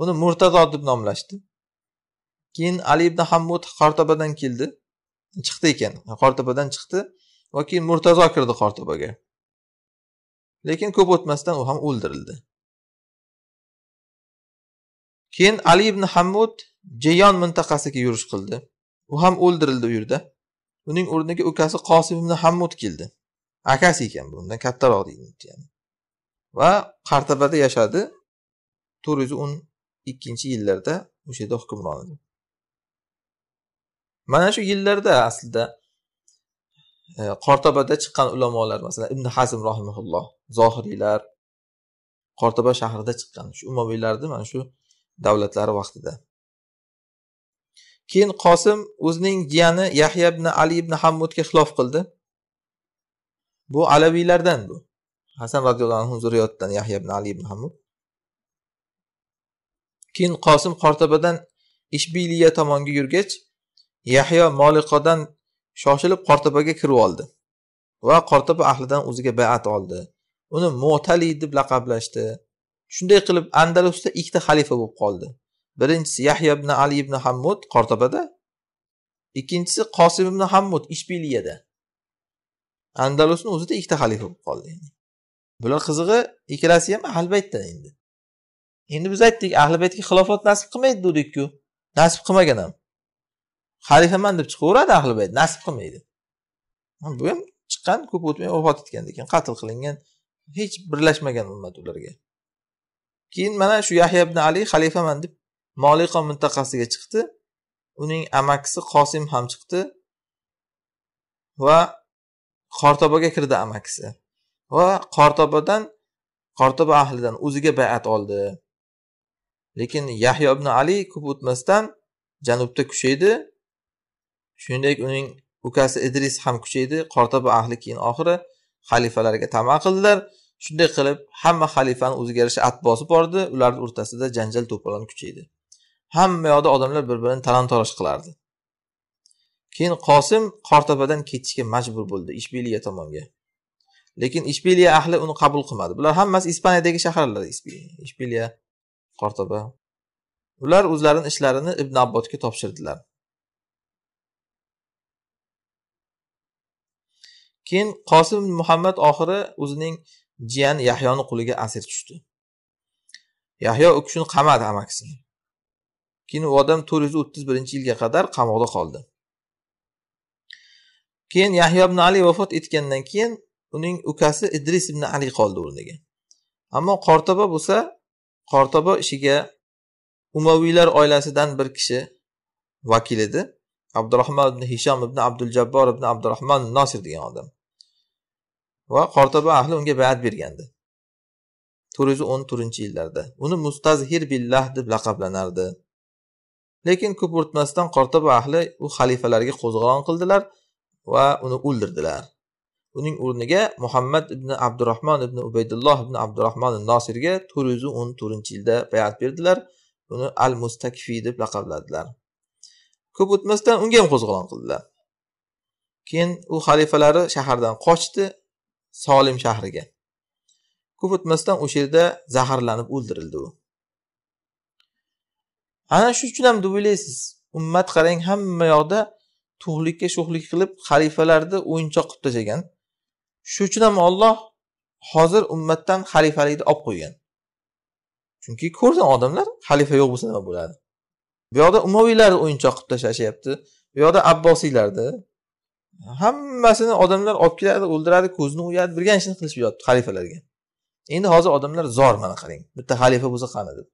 uni murtazo deb nomlashdi keyin ali ibn hammud qortobadan keldi chiqdi ekan qortobadan chiqdi va keyin murtazo kirdi qortobaga lekin ko'p o'tmasdan u ham o'ldirildi keyin ali ibn hammud jeyon mintaqasiga yurish qildi u ham o'ldirildi u yerda uning o'rniga ukasi qosim ibn hammud keldi akasi ekan bu undan kattaroq deyilibdi yani. va qartabada yashadi to'rt yuz o'n ikkinchi yillarda o'sha yerda hukmron edi mana shu yillarda aslida e, chiqqan ulamolar masalan ibn hazm rohimulloh zohiriylar qortoba shahrida chiqqan shu umaviylarni mana shu davlatlari vaqtida keyin qosim o'zining jiyani yahya ibn ali ibn hammudga xilof qildi bu alaviylardan bu hasan roziyallohu anhu zurriyotidan yahya ibn ali ibn hammud keyin qosim qortabadan ishbiliya tomonga yurgach yahyo moliqodan shoshilib qortabaga kirib oldi va qortaba ahlidan o'ziga bayat oldi uni mo'tali deb laqablashdi shunday qilib andalusda ikkita xalifa bo'lib qoldi birinchisi yahya ibn ali ibn hammud qortopada ikkinchisi qosim ibn hammud ishbiliyada andalusni o'zida ikkita xalifa bo'lib qoldi bular qizig'i ikkalasi ham ahli baytdan endi endi biz aytdik ahli baytga xilofat nasib qilmaydi dedikku nasib qilmagan ham xalifaman deb chiqaveradi ahli bayt nasib qilmaydi bu ham chiqqan ko'p o'tmay vafot etgan ekan qatl qilingan hech birlashmagan ummat ularga keyin mana shu yahya ibn ali xalifaman deb moliqo mintaqasiga chiqdi uning amakisi qosim ham chiqdi va qortobaga kirdi amakisi va qortobadan qortoba ahlidan o'ziga bayat oldi lekin yahyo ibn ali ko'p o'tmasdan janubda kuchaydi shuningdek uning ukasi idris ham kuchaydi qortoba ahli keyin oxiri xalifalarga tama qildilar shunday qilib hamma xalifani o'ziga yarasha atbosi bordi ularni o'rtasida janjal to'polon kuchaydi hamma yoqda odamlar bir birini talon toroj qilardi keyin qosim qortopadan ketishga majbur bo'ldi ishbiliya tomonga lekin ishbiliya ahli uni qabul qilmadi bular hammasi ispaniyadagi shaharlar ishbiliya qortoba ular o'zlarini ishlarini ibn abbodga topshirdilar keyin qosim muhammad oxiri o'zining jiyani yahyoni qo'liga asir tushdi yahyo u kishini qamadi amakisini keyin u odam to'rt yuz o'ttiz birinchi yilga qadar qamoqda qoldi keyin yahyo ibn ali vafot etgandan keyin uning ukasi idris ibn ali qoldi o'rniga ammo qortoba bo'lsa qortoba ishiga umaviylar oilasidan bir kishi vakil edi abdurahmon ibn hishom ibn abdul jabbor ibn abdurahmon nosir degan odam va qortoba ahli unga bayat bergandi to'rt yuz o'n to'rtinchi yillarda uni mustazhir billah deb laqablanardi lekin ko'p o'tmasdan qortob ahli u xalifalarga qo'zg'olon qildilar va uni o'ldirdilar uning o'rniga muhammad ibn abdurahmon ibn ubaydulloh ibn abdurahmon nosirga to'rt yuz o'n to'rtinchi yilda bayat berdilar uni al mustakfiy deb laqabladilar ko'p o'tmasdan unga ham qo'zg'olon qildilar keyin u xalifalari shahardan qochdi solim shahriga ko'p o'tmasdan o'sha yerda zaharlanib o'ldirildi u ana shu uchun ham deb o'ylaysiz ummat qarang hamma yoqda tug'likka sho'xlik qilib xalifalarni o'yinchoq qilib tashlagan shu uchun ham olloh hozir ummatdan xalifalikni olib qo'ygan chunki ko'rsin odamlar xalifa yo'q bo'lsa nima bo'ladi bu yoqda umaviylarni o'yinchoq qilib tashlashyapti bu yoqda abbosiylarni hammasini odamlar olib keladi o'ldiradi ko'zini o'yadi birgan ishini qilishib yotibdi xalifalarga endi hozir odamlar zor mana qarang bitta xalifa bo'lsa qani deb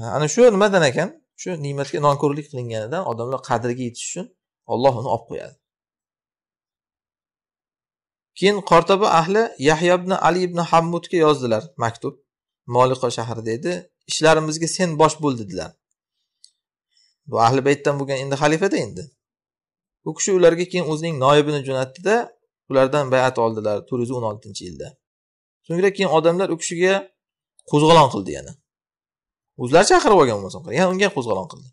ana shu nimadan ekan shu ne'matga nonko'rlik qilinganidan odamlar qadriga yetish uchun olloh uni olib qo'yadi keyin qortoba ahli yahyo ibn ali ibn hammudga yozdilar maktub moliqo shahrida edi ishlarimizga sen bosh bo'l dedilar bu ahli baytdan bo'lgan endi xalifada endi u kishi ularga keyin o'zining noibini jo'natdida ulardan bayat oldilar to'rt yuz o'n oltinchi yilda so'ngra keyin odamlar u kishiga qo'zg'olon qildi yana o'zlari chaqirib olgan bo'lmasam yana unga qo'zg'olon qildi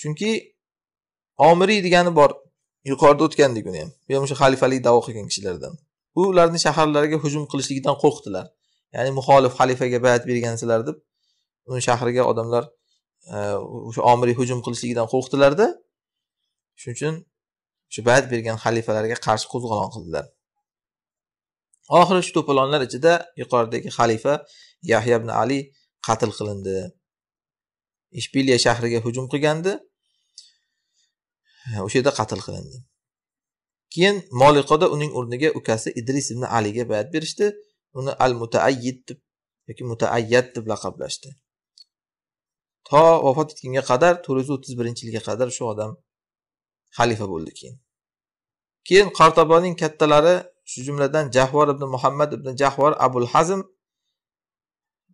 chunki omiriy degani bor yuqorida o'tgandek uni ham bu ham o'sha xalifalik davo qilgan kishilardan u ularni shaharlariga hujum qilishlikdan qo'rqdilar ya'ni muxolif xalifaga bayat bergansizlar deb uni shahriga odamlar e, o'sha omiriy hujum qilishligidan qo'rqdilarda shuning uchun shu bayat bergan xalifalarga qarshi qo'zg'olon qildilar oxiri shu to'polonlar ichida yuqoridagi xalifa yahya ibn ali qatl qilindi ishbiliya shahriga hujum qilgandi o'sha yerda qatl qilindi keyin moliqoda uning o'rniga ukasi idris ibn aliga bayat berishdi uni al mutaayyid deb yoki mutaayyad deb laqablashdi to vafot etgunga qadar to'rt yuz o'ttiz birinchi yilga qadar shu odam xalifa bo'ldi keyin keyin qartoboning kattalari shu jumladan jahvor ibn muhammad ibn jahvor abul hazm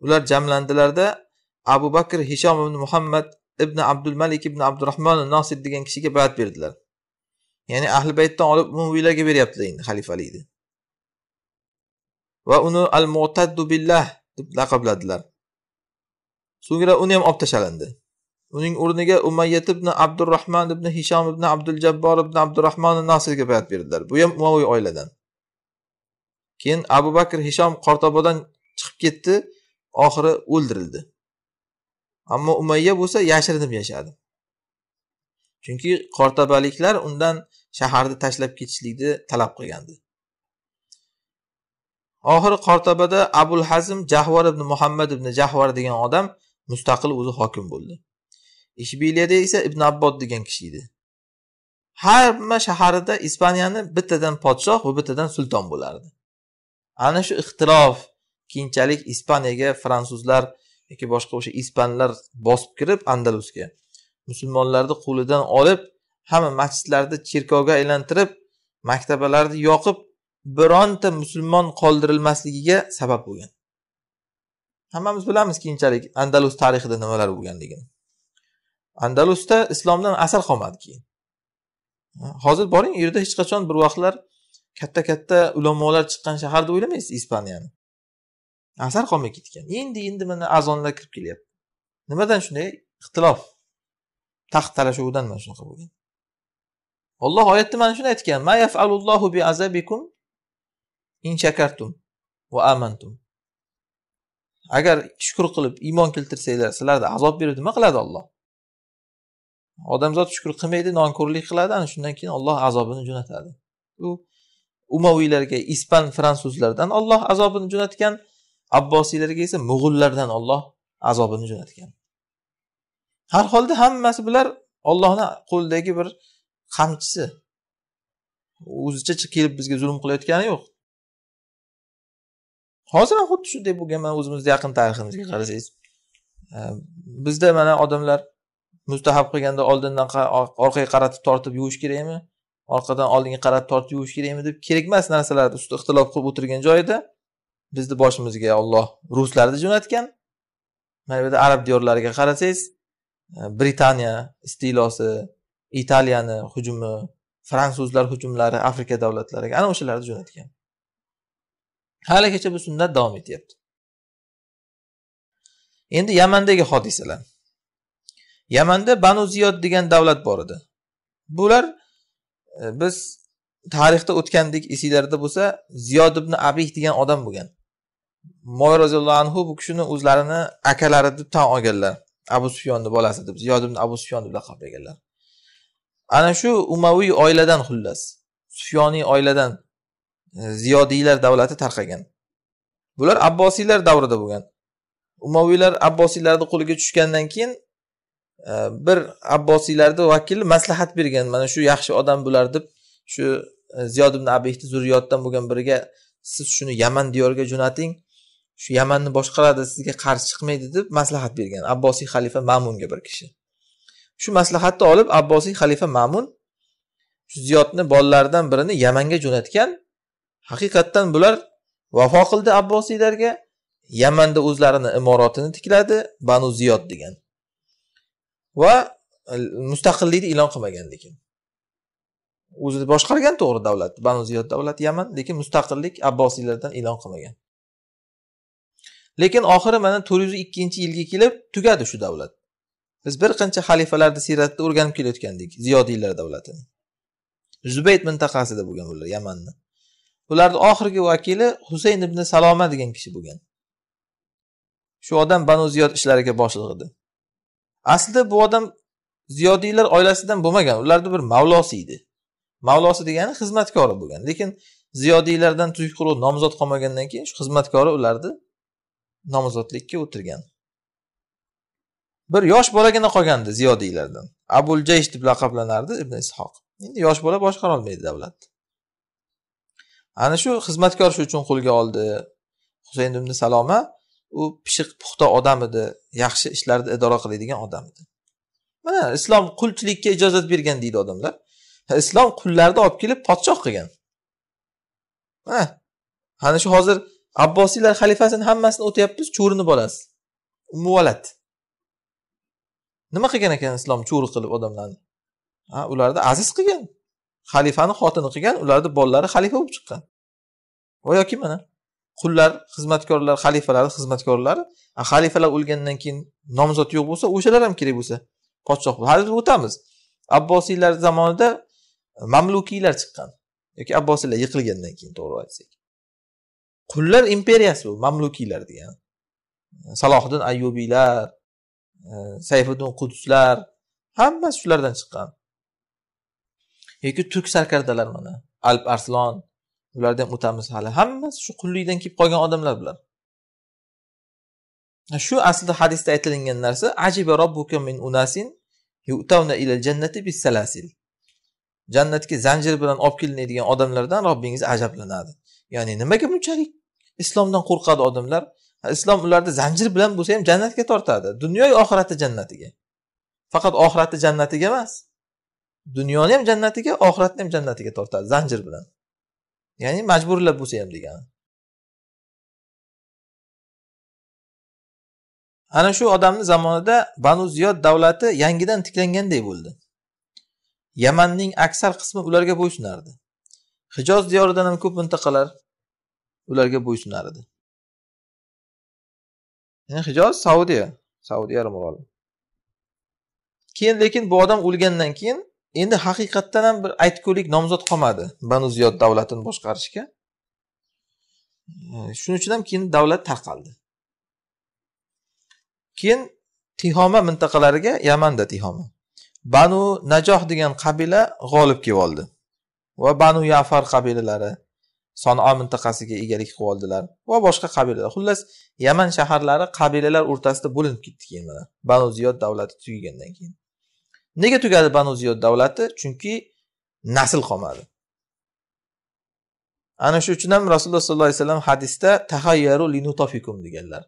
ular jamlandilarda abu bakr hishom ibn muhammad ibn abdul malik ibn abdurahmon nosid degan kishiga bayat berdilar ya'ni ahli baytdan olib umumiylarga beryapti endi xalifalikni va uni al mu'taddu billah deb laqabladilar so'ngra uni ham olib tashlandi uning o'rniga umayyat ibn abdurahmon ibn hishom ibn abdul jabbor ibn abdurahmon nosirga bayat berdilar bu ham umaviy oiladan keyin abu bakr hishom qortobodan chiqib ketdi oxiri o'ldirildi ammo umayya bo'lsa yashirinib yashadi chunki qortabaliklar undan shaharni tashlab ketishlikni talab qilgandi oxiri qortabada abul hazm jahvar ibn muhammad ibn jahvar degan odam mustaqil o'zi hokim bo'ldi ishbiliyada esa ibn abbod degan kishi edi hamma shaharida ispaniyani bittadan podshoh va bittadan sulton bo'lardi ana shu ixtilof keyinchalik ispaniyaga fransuzlar yoki boshqa o'sha ispanlar bosib kirib andalusga musulmonlarni qo'lidan olib hamma masjidlarni cherkovga aylantirib maktabalarni yoqib bironta musulmon qoldirilmasligiga sabab bo'lgan hammamiz bilamiz keyinchalik andalus tarixida nimalar bo'lganligini andalusda islomdan asar qolmadi keyin hozir boring u yerda hech qachon bir vaqtlar katta katta ulamolar chiqqan shahar deb o'ylamaysiz ispaniyani asar qolmay ketgan endi endi mana azonlar kirib kelyapti nimadan shunday ixtilof taxt talashuvidan mana shunaqa bo'lgan olloh oyatda mana shuni aytgan bi azabikum in shakartum va amantum agar shukur qilib iymon keltirsanglar sizlarga azob berib nima qiladi olloh odamzod shukur qilmaydi nonko'rlik qiladi ana shundan keyin olloh azobini jo'natadi u umaviylarga ispan fransuzlardan olloh azobini jo'natgan abbosiylarga esa mo'g'ullardan olloh azobini jo'natgan har holda hammasi bular ollohni qo'lidagi bir qamchisi o'zicha kelib bizga zulm qilayotgani yo'q hozir ham xuddi shunday bo'lgan mana o'zimizni yaqin tariximizga qarasangiz bizda mana odamlar mustahab qilganda oldindan orqaga qaratib tortib yuvish kerakmi orqadan oldinga qaratib tortib yuvish kerakmi deb kerakmas narsalarni usti ixtilof qilib o'tirgan joyida bizni boshimizga olloh ruslarni jo'natgan mana bu yerda arab diyorlariga qarasangiz e, britaniya istilosi italiyani hujumi fransuzlar hujumlari afrika davlatlariga ana o'shalarni jo'natgan haligacha bu sunnat davom etyapti endi yamandagi hodisalar yamanda banu ziyod degan davlat bor edi bular e, biz tarixda o'tgandik esinglarda bo'lsa ziyod ibn abih degan odam bo'lgan moy roziyallohu anhu bu kishini o'zlarini akalari deb tan olganlar abu sufyonni bolasi deb ziyod ibn abu sufyon deb laqab berganlar ana shu umaviy oiladan xullas sufyoniy oiladan e, ziyodiylar davlati tarqagan bular abbosiylar davrida bo'lgan umaviylar abbosiylarni qo'liga tushgandan keyin e, bir abbosiylarni vakili maslahat bergan mana shu yaxshi odam bular deb shu e, ziyod ibn abihni zurriyotdan bo'lgan biriga siz shuni yaman diyoriga jo'nating shu yamanni boshqaradi sizga qarshi chiqmaydi deb maslahat bergan abbosiy xalifa mamunga bir kishi shu maslahatni olib abbosiy xalifa mamun ziyodni bolalaridan birini yamanga jo'natgan haqiqatdan bular vafo qildi abbosiylarga yamanda o'zlarini imoratini tikladi banu ziyod degan va e, mustaqillikni e'lon qilmagan lekin o'zi boshqargan to'g'ri davlatni banu ziyod davlati yaman lekin mustaqillik abbosiylardan e'lon qilmagan lekin oxiri mana to'rt yuz ikkinchi yilga kelib tugadi shu davlat biz bir qancha xalifalarni siyratida o'rganib kelayotgandik ziyodiylar davlatini zubayd mintaqasida bo'lgan ular yamanni ularni oxirgi vakili husayn ibn saloma degan kishi bo'lgan shu odam banu ziyod ishlariga boshliq edi aslida bu odam ziyodiylar oilasidan bo'lmagan ularni bir mavlosi edi mavlosi degani xizmatkori bo'lgan lekin ziyodiylardan quruq nomzod qolmagandan keyin shu xizmatkori ularni nomzodlikka o'tirgan bir yosh bolagina qolgandi ziyodiylardan abul jaysh deb laqablanardi ibn ishoq endi yosh bola boshqara olmaydi davlatni ana shu xizmatkor shu uchun qo'lga oldi husayn ibn saloma u pishiq puxta odam edi yaxshi ishlarni idora qiladigan odam edi mana islom qulchilikka ijozat bergan deydi odamlar islom qullarni olib kelib podshoh qilgan mana ana shu hozir abbosiylar xalifasini hammasini o'tyapmiz cho'rini bolasi umuvalad nima qilgan ekan islom cho'ri qilib odamlarni ha ularni aziz qilgan xalifani xotini qilgan ularni bolalari xalifa bo'lib chiqqan va yoki mana qullar xizmatkorlar xalifalarni xizmatkorlari xalifalar o'lgandan keyin nomzod yo'q bo'lsa o'shalar ham kerak bo'lsa podshoh hali o'tamiz abbosiylar zamonida mamlukiylar chiqqan yoki abbosiylar yiqilgandan keyin to'g'ri aytsak qullar imperiyasi bu mamlukiylar degan salohiddin ayubiylar e, sayfiddin qudslar hammasi shulardan chiqqan yoki turk sarkardalar mana alp arslon ularni ham o'tamiz hali hammasi shu qullikdan kelib qolgan odamlar bular shu aslida hadisda aytilingan narsa ajiba robbuka min unasin yu'tavna ilal jannati bis salasil jannatga zanjir bilan olib kelinadigan odamlardan robbingiz ajablanadi ya'ni nimaga bunchalik islomdan qo'rqadi odamlar islom ularni zanjir bilan bo'lsa ham jannatga tortadi dunyoyu oxiratni jannatiga faqat oxiratni jannatiga emas dunyoni ham jannatiga oxiratni ham jannatiga tortadi zanjir bilan ya'ni majburlab bo'lsa ham degani ana shu odamni zamonida banu ziyod davlati yangidan tiklanganday bo'ldi yamanning aksar qismi ularga bo'ysunardi hijoz diyoridan ham ko'p mintaqalar ularga bo'ysunar edi hijoz saudiya saudiya yarim oroli keyin lekin bu odam o'lgandan keyin endi haqiqatdan ham bir aytgulik nomzod qolmadi banu ziyod davlatini boshqarishga shuning uchun ham keyin davlat tarqaldi keyin tihoma mintaqalariga yamanda tihoma banu najoh degan qabila g'olib kelib oldi va banu yafar qabilalari sono mintaqasiga egalik qilib oldilar va boshqa qabilalar xullas yaman shaharlari qabilalar o'rtasida bo'linib ketdi keyin mana banu ziyod davlati tugagandan keyin nega tugadi banu ziyod davlati chunki nasl qolmadi ana shu uchun ham rasululloh sollallohu alayhi vasallam hadisda tahayyaru linutofikum deganlar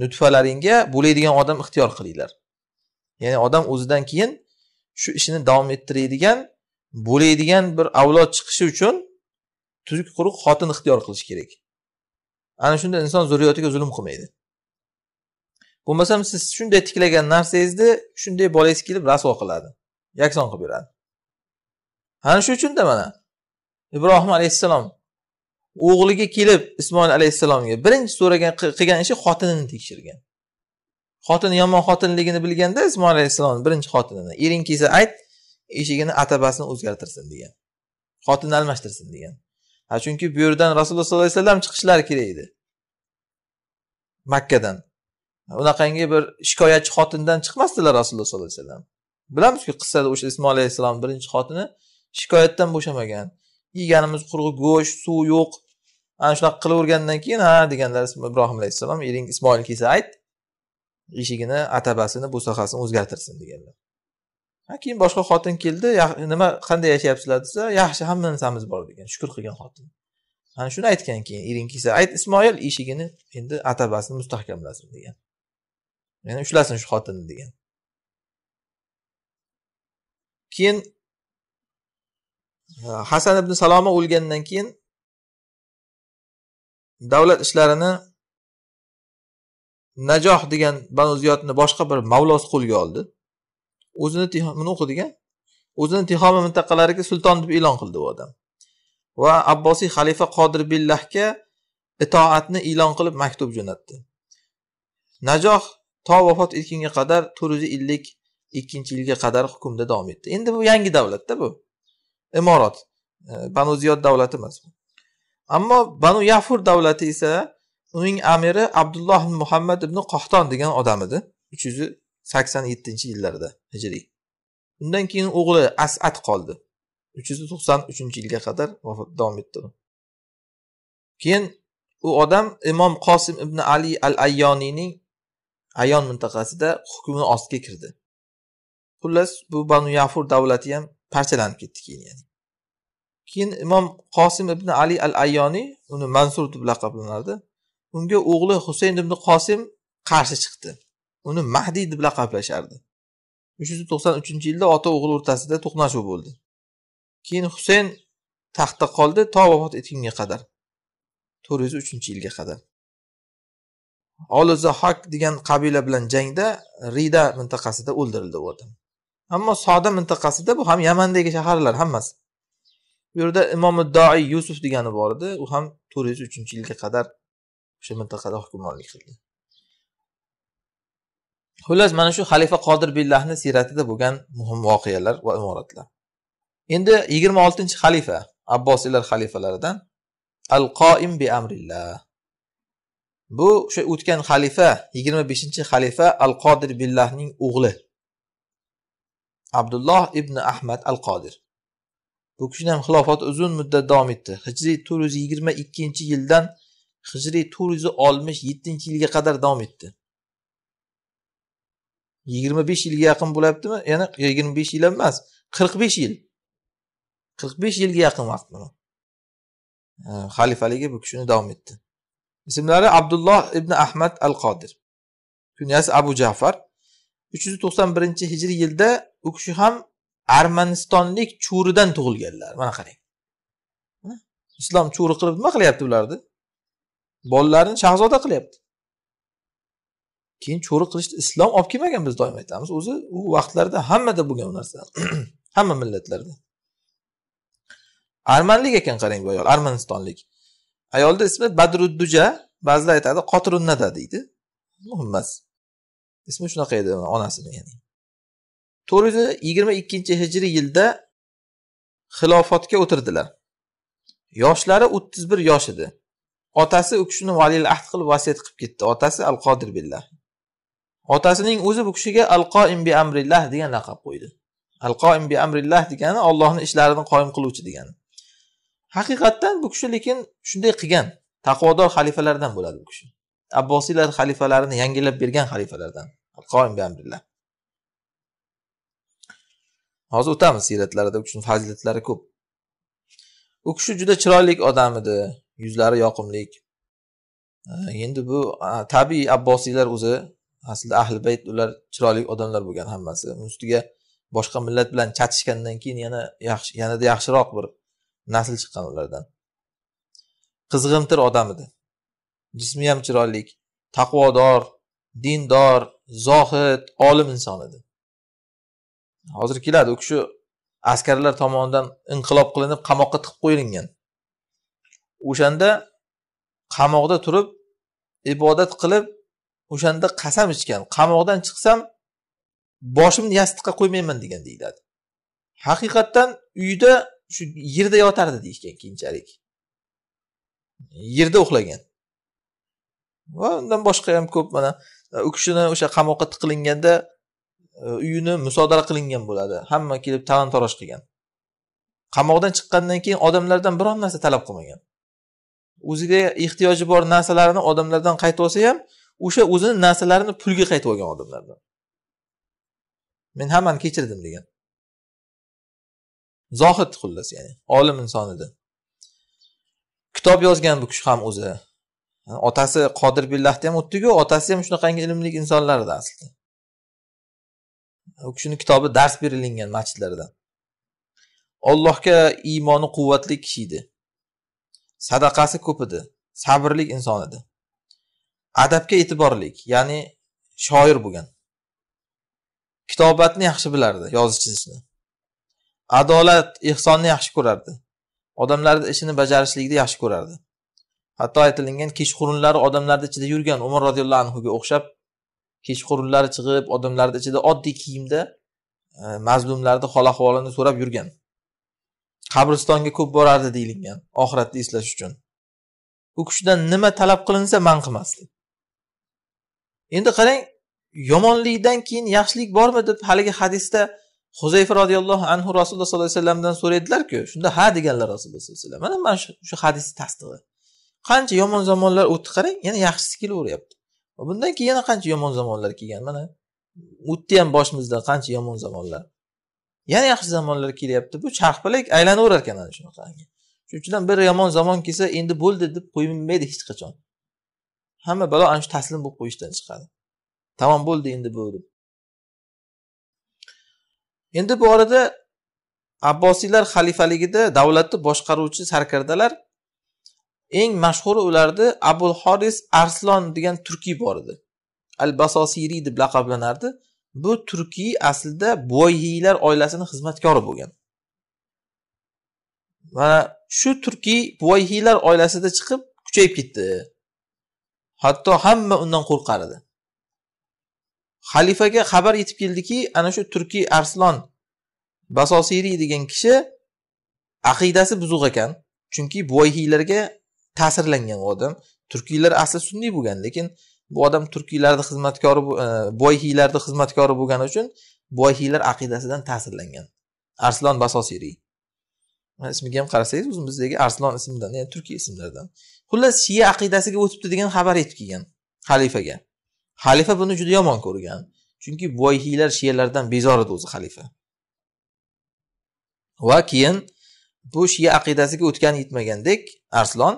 nutfalaringga bo'laydigan odam ixtiyor qilinglar ya'ni odam o'zidan keyin shu ishini davom ettiradigan bo'laydigan bir avlod chiqishi uchun tuzuk quruq xotin ixtiyor qilish kerak ana shunda inson zurriyatiga zulm qilmaydi bo'lmasam siz shunday tiklagan narsangizni shunday bolangiz kelib rasvo qiladi yakson qilib beradi ana shu uchunda mana ibrohim alayhissalom o'g'liga kelib ismoil alayhissalomga birinchi so'ragan qilgan ishi xotinini tekshirgan xotini yomon xotinligini bilganda ismoil alayhissalom birinchi xotinini ering kelsa ayt eshigini atabasini o'zgartirsin degan xotinni almashtirsin degan ha chunki bu yerdan rasululloh sollallohu alayhi vasallam chiqishlari kerak edi makkadan unaqangi bir shikoyatchi xotindan chiqmasdilar rasululloh sollallohu alayhi vasallam bilamizku qissada o'sha ismoil alayhissalomni birinchi xotini shikoyatdan bo'shamagan yeganimiz qurg'i go'sht suv yo'q ana shunaqa qilavergandan keyin ha deganlar ibrohim alayhissalom ering ismoil kelsa ayt eshigini atabasini bo'sag'asini o'zgartirsin deganlar keyin boshqa xotin keldi nima qanday yashayapsizlar desa yaxshi hamma narsamiz bor degan shukur qilgan xotin ana shuni aytgan keyin ering kelsa ayt ismoil eshigini endi atabasini mustahkamlasin degan ya'ni ushlasin shu xotinni degan keyin hasan ibn saloma o'lgandan keyin davlat ishlarini najoh degan banu ziyodni boshqa bir mavlosi qo'lga oldi o'zini buni o'qidik o'zini tihoma mintaqalariga sulton deb e'lon qildi u odam va abbosiy xalifa qodir billahga itoatni e'lon qilib maktub jo'natdi najoh to vafot etgunga qadar to'rt yuz ellik ikkinchi yilga qadar hukmda davom etdi endi bu yangi davlatda bu imorat e, banu ziyod davlati emas ammo banu yafur davlati esa uning amiri abdulloh muhammad ibn qohton degan odam edi uch yuz sakson yettinchi yillarda hijriy undan keyin o'g'li asat qoldi uch yuz to'qson uchinchi yilga qadar davom etdi keyin u odam imom qosim ibn ali al ayyoniyning ayon mintaqasida hukmi ostiga kirdi xullas bu banu yafur davlati ham parchalanib ketdi keyin yani. keyin imom qosim ibn ali al ayyoniy uni mansur deb laqablanardi unga o'g'li husayn ibn qosim qarshi chiqdi uni mahdiy deb laqablashardi uch yuz to'qson uchinchi yilda ota o'g'il o'rtasida to'qnashuv bo'ldi keyin husayn taxtda qoldi to vafot etgunga qadar to'rt yuz uchinchi yilga qadar olizahok degan qabila bilan jangda rida mintaqasida o'ldirildi u odam ammo soda mintaqasida bu ham yamandagi shaharlar hammasi bu yerda imomi doiy yusuf degani bor edi u ham to'rt yuz uchinchi yilga qadar o'sha mintaqada hukmronlik qildi xullas mana shu xalifa qodir billahni siyratida bo'lgan muhim voqealar va imoratlar endi yigirma oltinchi xalifa abbosiylar xalifalaridan al qoim bi amrillah bu o'sha o'tgan xalifa yigirma beshinchi xalifa al qodir billahning o'g'li abdulloh ibn ahmad al qodir bu kishini ham xilofati uzun muddat davom etdi hijriy to'rt yuz yigirma ikkinchi yildan hijriy to'rt yuz oltmish yettinchi yilga qadar davom etdi yigirma besh yilga yaqin bo'lyaptimi ya'ni yigirma besh yil ham emas qirq besh yil qirq besh yilga yaqin vaqt bu xalifaligi bu kishini davom etdi ismlari abdulloh ibn ahmad al qodir kunyasi abu jafar uch yuz to'qson birinchi hijriy yilda u kishi ham armanistonlik cho'ridan tug'ilganlar mana qarang islom cho'ri qilib nima qilyapti ularni bolalarini shahzoda qilyapti keyin cho'ri qilishni islom olib kelmagan biz doim aytamiz o'zi u vaqtlarda hammada bo'lgan bu narsa hamma millatlarda armanlik ekan qarang bu ayol armanistonlik ayolni ismi badrudduja ba'zilar aytadi qotirunnada deydi muhim emas ismi shunaqa edi onasini ya'ni to'rt yuz yigirma ikkinchi hijriy yilda xilofatga o'tirdilar yoshlari o'ttiz bir yosh edi otasi u kishini valiahd ahd qilib vasiyat qilib ketdi otasi al qodir billah otasining o'zi bu kishiga alqoim bi amrillah degan laqab qo'ydi alqoim bi amrillah degani ollohni ishlarini qoyim qiluvchi degani haqiqatdan bu kishi lekin shunday qilgan taqvodor xalifalardan bo'ladi bu kishi abbosiylar xalifalarini yangilab bergan xalifalardan alqoim bi amrillah hozir o'tamiz siyratlarida u kishini fazilatlari ko'p u kishi juda chiroyli odam edi yuzlari yoqimli endi bu tabiiy abbosiylar o'zi aslida ahli bayt ular chiroyli odamlar bo'lgan hammasi ustiga boshqa millat bilan chatishgandan keyin yana yaxshi yanada yaxshiroq bir nasl chiqqan ulardan qizg'imtir odam edi jismi ham chiroyli taqvodor dindor zohid olim inson edi hozir keladi u kishi askarlar tomonidan inqilob qilinib qamoqqa tiqib qo'yilgan o'shanda qamoqda turib ibodat qilib o'shanda qasam ichgan qamoqdan chiqsam boshimni yostiqqa qo'ymayman degan deyiladi haqiqatdan uyda shu yerda yotardi deyishgan keyinchalik yerda uxlagan va undan boshqa ham ko'p mana u kishini o'sha qamoqqa tiqilinganda e, uyini musodara qilingan bo'ladi hamma kelib talon taroj qilgan qamoqdan chiqqandan keyin odamlardan biron narsa talab qilmagan o'ziga ehtiyoji bor narsalarini odamlardan qaytib olsa ham o'sha o'zini narsalarini pulga qaytib olgan odamlardan men hammani kechirdim degan zohid xullas ya'ni olim inson edi kitob yozgan bu kishi ham o'zi otasi qodir billahni ham o'tdiku otasi ham shunaqangi ilmli insonlar edi aslida u kishini kitobi dars berilingan masjidlarda ollohga iymoni quvvatli kishi edi sadaqasi ko'p edi sabrli inson edi adabga e'tiborlik ya'ni shoir bo'lgan kitobatni yaxshi bilardi chizishni adolat ehsonni yaxshi ko'rardi odamlarni ishini bajarishlikni yaxshi ko'rardi hatto aytilingan kechqurunlari odamlarni ichida yurgan umar roziyallohu anhuga o'xshab kechqurunlari chiqib odamlarni ichida oddiy kiyimda e, mazlumlarni hol ahvolini so'rab yurgan qabristonga ko'p borardi deyilgan oxiratni eslash uchun u kishidan nima talab qilinsa man qilmaslik endi qarang yomonlikdan keyin yaxshilik bormi deb haligi hadisda huzayfa roziyallohu anhu rasululloh sollallohu alayhi vasallamdan so'raydilarku shunda ha deganlar rasululloh sallallohu alayhi vasallam mana mana shu hadis tasdig'i qancha yomon zamonlar o'tdi qarang yana yaxshisi kelaveryapti bundan keyin yana qancha yomon zamonlar kelgan mana o'tdi ham boshimizdan qancha yomon zamonlar yana yaxshi zamonlar kelyapti bu charxpalak aylanaverar ekan ana shunaqa shuning uchun bir yomon zamon kelsa endi bo'ldi deb qo'yilmaydi hech qachon hamma balo ana shu taslim bo'lib qo'yishdan chiqadi tamom bo'ldi endi bu deb endi bu orada abbosiylar xalifaligida davlatni boshqaruvchi sarkardalar eng mashhuri ularni abul horis arslon degan turkiy bor edi al basosiriy deb laqablanardi bu turkiy aslida boyiylar oilasini xizmatkori bo'lgan mana shu turkiy boyiylar oilasida chiqib kuchayib ketdi hatto hamma undan qo'rqar edi xalifaga xabar yetib keldiki ana shu turkiy arslon basosiriy degan kishi aqidasi buzuq ekan chunki buvayhiylarga ta'sirlangan u odam turkiylar asli sunniy bo'lgan lekin bu odam turkiylarni xizmatkori buvayhiylarni e, xizmatkori bo'lgani uchun buvayhiylar aqidasidan ta'sirlangan arslon basosiriy ismiga ham qarasangiz o'zimizdagi arslon ismidan ya'ni turkiy ismlardan xullas shiya aqidasiga o'tibdi degan xabar yetib kelgan xalifaga xalifa buni juda yomon ko'rgan chunki voyhiylar shiyalardan bezor edi o'zi xalifa va keyin bu shiya aqidasiga o'tgani yetmagandek arslon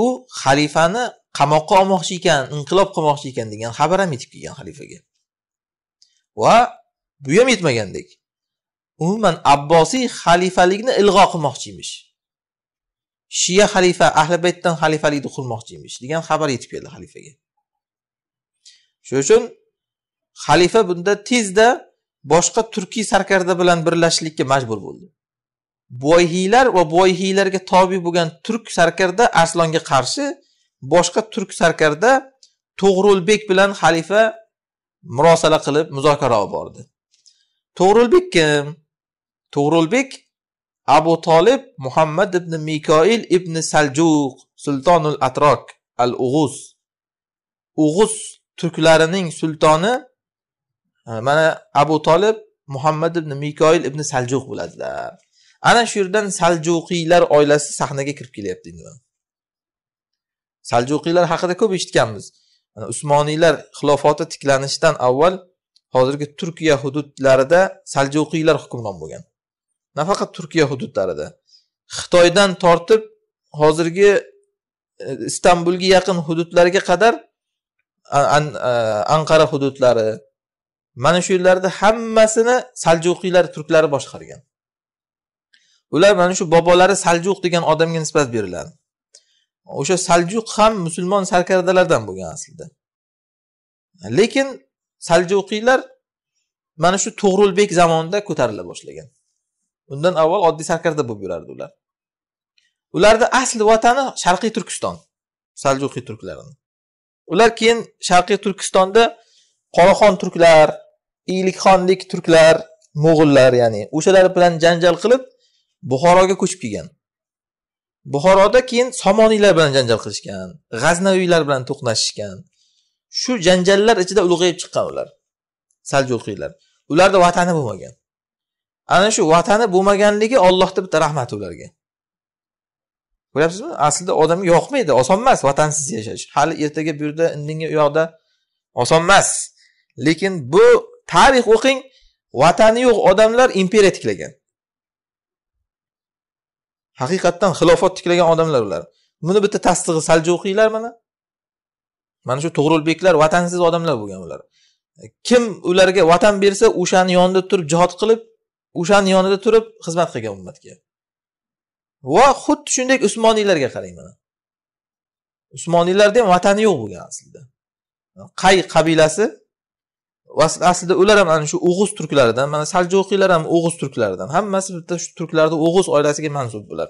u xalifani qamoqqa olmoqchi ekan inqilob qilmoqchi ekan degan xabar ham yetib kelgan xalifaga va bu ham yetmagandek umuman abbosiy xalifalikni ilg'o qilmoqchi emish shiya xalifa ahli baytdan xalifalikni qurmoqchi emish degan xabar yetib keldi xalifaga shuning uchun xalifa bunda tezda boshqa turkiy sarkarda bilan birlashishlikka majbur bo'ldi boyhiylar va boyhiylarga tobe bo'lgan turk sarkarda arslonga qarshi boshqa turk sarkarda to'g'rulbek bilan xalifa murosala qilib muzokara olib bordi to'g'rulbek kim to'g'rulbek abu tolib muhammad ibn mikoil ibn saljuq sultonul atrok al ug'uz ug'uz turklarining sultoni mana abu tolib muhammad ibn mikoil ibn saljuq bo'ladilar ana shu yerdan saljuqiylar oilasi sahnaga kirib kelyapti endi saljuqiylar haqida ko'p eshitganmiz usmoniylar xilofati tiklanishdan avval hozirgi turkiya hududlarida saljuqiylar hukmron bo'lgan nafaqat turkiya hududlarida xitoydan tortib hozirgi e, istanbulga yaqin hududlarga qadar e, anqara hududlari mana shu yerlarni hammasini saljuqiylar turklari boshqargan ular mana shu bobolari saljuq degan odamga nisbat beriladi o'sha saljuq ham musulmon sarkardalardan bo'lgan aslida lekin saljuqiylar mana shu tug'rulbek zamonida ko'tarila boshlagan undan avval oddiy sarkarda bo'lib yurardi ular ularni asli vatani sharqiy turkiston saljuqiy turklarini ular keyin sharqiy turkistonda qoraxon turklar iylikxonlik turklar mo'g'ullar ya'ni o'shalar bilan janjal qilib buxoroga ko'chib kelgan buxoroda keyin somoniylar bilan janjal qilishgan g'aznaviylar bilan to'qnashishgan shu janjallar ichida ulg'ayib chiqqan ular saljuqiylar ularni vatani bo'lmagan ana shu vatani bo'lmaganligi ollohni bitta rahmati ularga ko'ryapsizmi aslida odamga yoqmaydi oson emas vatansiz yashash hali ertaga bu yerda indinga u yoqda oson emas lekin bu tarix o'qing vatani yo'q odamlar imperiya tiklagan haqiqatdan xilofat tiklagan odamlar ular buni bitta tasdig'i o'qinglar mana mana shu tug'rulbeklar vatansiz odamlar bo'lgan ular kim ularga vatan bersa o'shani yonida turib jihod qilib o'shani yonida turib xizmat qilgan ummatga va xuddi shunday usmoniylarga qarang mana usmoniylarda ham vatani yo'q bo'lgan aslida qay qabilasi aslida ular ham ana shu o'g'iz turklaridan mana saljo'qiylar ham o'g'iz turklaridan hammasi bitta shu turklarni o'g'iz oilasiga mansub bular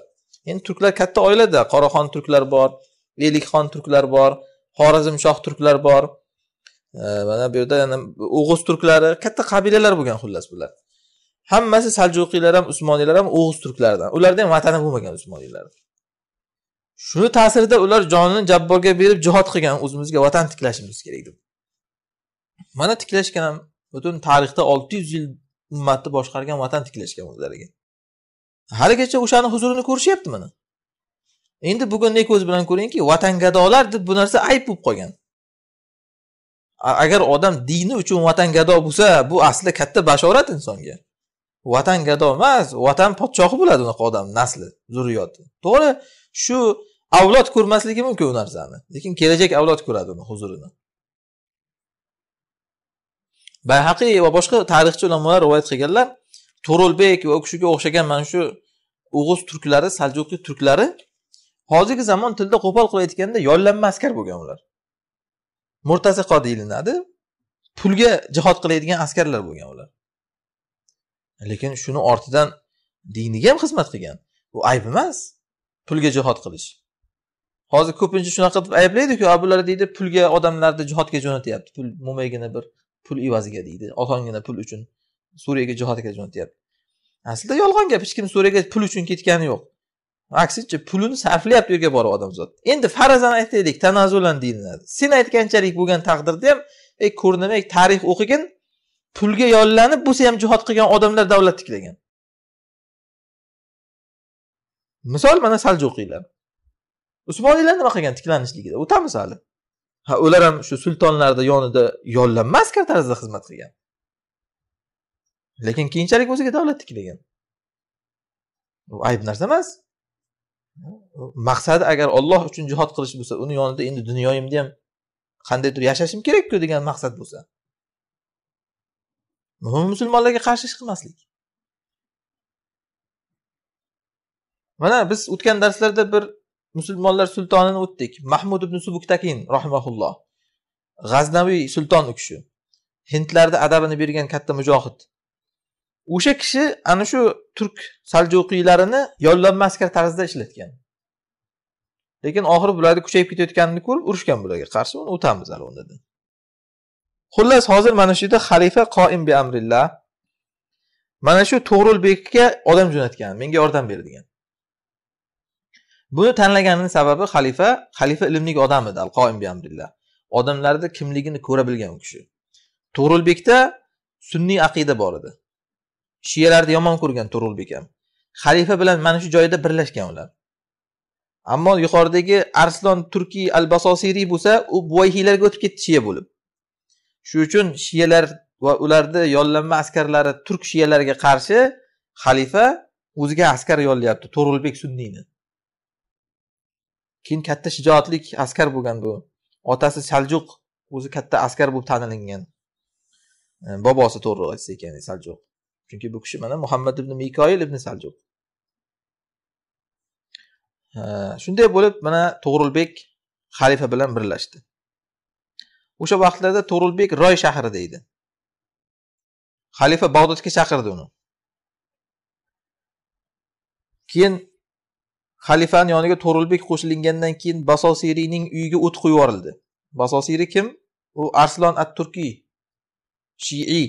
endi turklar katta oilada qoraxon turklar bor elikxon turklar bor xorazmshoh turklar bor mana bu yerda o'g'iz turklari katta qabilalar bo'lgan xullas bular hammasi saljuqiylar ham usmoniylar ham o'g'iz turklardan ularda ham vatani bo'lmagan usmoniylar shuni ta'sirida ular jonini jabborga berib jihod qilgan o'zimizga vatan tiklashimiz kerak deb mana tiklashgan ham butun tarixda olti yuz yil ummatni boshqargan vatan tiklashgan o'zlariga haligacha o'shani huzurini ko'rishyapti mana endi ne ko'z bilan ko'ringki vatangadolar deb bu narsa ayb bo'lib qolgan agar odam dini uchun vatangado bo'lsa bu aslida katta bashorat insonga vatan gado emas vatan podshohi bo'ladi unaqa odam nasli zurriyoti to'g'ri shu avlod ko'rmasligi mumkin u narsani lekin kelajak avlod ko'radi uni huzurini bayhaqiy va boshqa tarixchi ulamolar rivoyat qilganlar to'rolbek va u kishiga o'xshagan mana shu o'g'iz turklari saljuqiy turklari hozirgi zamon tilida qo'pol qilib aytganda yollanma askar bo'lgan ular murtasiqo deyilinadi pulga jihod qiladigan askarlar bo'lgan ular lekin shuni ortidan diniga ham xizmat qilgan bu ayb emas pulga jihod qilish hozir ko'pincha shunaqa deb ayblaydiku bular deydi pulga odamlarni jihodga jo'natyapti pul mo'maygina bir pul evaziga deydi osongina pul uchun suriyaga jihodga jo'natyapti aslida yolg'on gap hech kim suriyaga pul uchun ketgani yo'q aksincha pulini sarflayapti u yerga borib odamzod endi farazan aytaylik tanazulan deyiladi sen aytganchalik bo'lgan taqdirda ham ey ko'rinmay tarix o'qigin pulga yollanib bo'lsa ham jihod qilgan odamlar davlat tiklagan misol mana saljuqiylar usmoniylar nima qilgan tiklanishligida o'tamiz hali ha ular ham shu sultonlarni yonida yollanmas askar tarzida xizmat qilgan lekin keyinchalik o'ziga davlat tiklagan bu ayb narsa emas maqsadi agar olloh uchun jihod qilish bo'lsa uni yonida endi dunyoyimda ham qandaydir yashashim kerakku degan maqsad bo'lsa muhimi musulmonlarga qarshi ish qilmaslik mana biz o'tgan darslarda bir musulmonlar sultonini o'tdik mahmud ibn subuktakin rahimaulloh g'aznaviy sulton u kishi hindlarni adabini bergan katta mujohid o'sha kishi ana shu turk saljuqiylarini yollanma askar tarzida ishlatgan lekin oxiri bularni kuchayib ketayotganini ko'rib urushgan bularga qarshi uni o'tamiz dedi xullas hozir mana shu yerda xalifa qoim bi amrillah mana shu to'g'rulbekka odam jo'natgan menga yordam ber degan buni tanlaganini sababi xalifa xalifa ilmli odam edi al qoim bi amrillah odamlarni kimligini ko'ra bilgan u kishi to'g'rilbekda sunniy aqida bor edi shiyalarni yomon ko'rgan to'g'rilbek ham xalifa bilan mana shu joyda birlashgan ular ammo yuqoridagi arslon turkiy al basosiriy bo'lsa u buvayhiylarga o'tib ketdi shiya bo'lib shu uchun shiyalar va ularni yollanma askarlari turk shiyalariga qarshi xalifa o'ziga askar yollayapti to'rulbek sunniyni keyin katta shijoatlik askar bo'lgan bu otasi saljuq o'zi katta askar bo'lib tanilingan e, bobosi to'g'riroq aytsak ekan saljuq chunki bu kishi mana muhammad ibn mikoil ibn saljuq e, shunday bo'lib mana to'g'rilbek xalifa bilan birlashdi o'sha vaqtlarda to'rulbek roy shahrida edi xalifa bag'dodga chaqirdi uni keyin xalifani yoniga to'rulbek qo'shilgandan keyin basosiriyning uyiga o't qo'yib yuborildi basosiriy kim u arslon at turkiy shiiy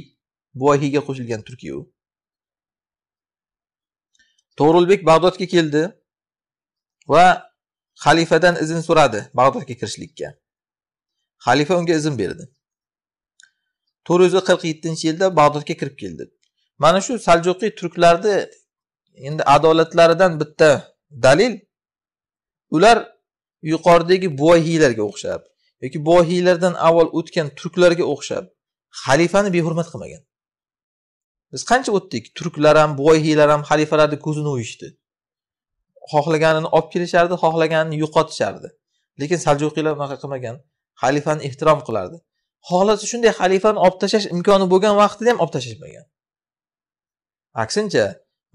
buvahiyga qo'shilgan turkiy u to'g'rilbek bag'dodga keldi va xalifadan izn so'radi bag'dodga kirishlikka xalifa unga izn berdi to'rt yuz qirq yettinchi yilda bag'dodga kirib keldi mana shu saljuqiy turklarni endi adolatlaridan bitta dalil ular yuqoridagi buvahiylarga o'xshab yoki buvahiylardan avval o'tgan turklarga o'xshab xalifani behurmat qilmagan biz qancha o'tdik turklar ham buvahiylar ham xalifalarni ko'zini o'yishdi xohlaganini olib kelishardi xohlaganini yo'qotishardi lekin saljuqiylar unaqa qilmagan xalifani ehtirom qilardi xohlasa shunday xalifani olib tashlash imkoni bo'lgan vaqtida ham olib tashlashmagan aksincha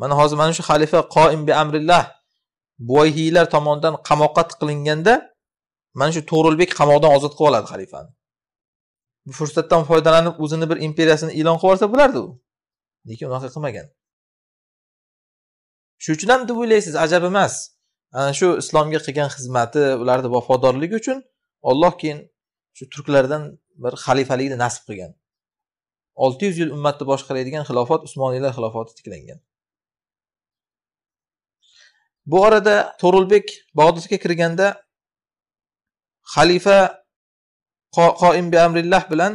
mana hozir mana shu xalifa qoim bi amrillah buvayhiylar tomonidan qamoqqa tiqilinganda mana shu to'g'rilbek qamoqdan ozod qilib oladi xalifani bu fursatdan foydalanib o'zini bir imperiyasini e'lon qilib yuborsa bo'lardi u lekin unaqa qilmagan shuning uchun ham deb o'ylaysiz ajab emas ana shu islomga qilgan xizmati ularni vafodorligi uchun olloh keyin shu turklardan bir xalifalikni nasib qilgan olti yuz yil ummatni boshqaraydigan xilofat usmoniylar xilofati tiklangan bu orada to'rulbek bag'dodga kirganda xalifa qoim bi amrillah bilan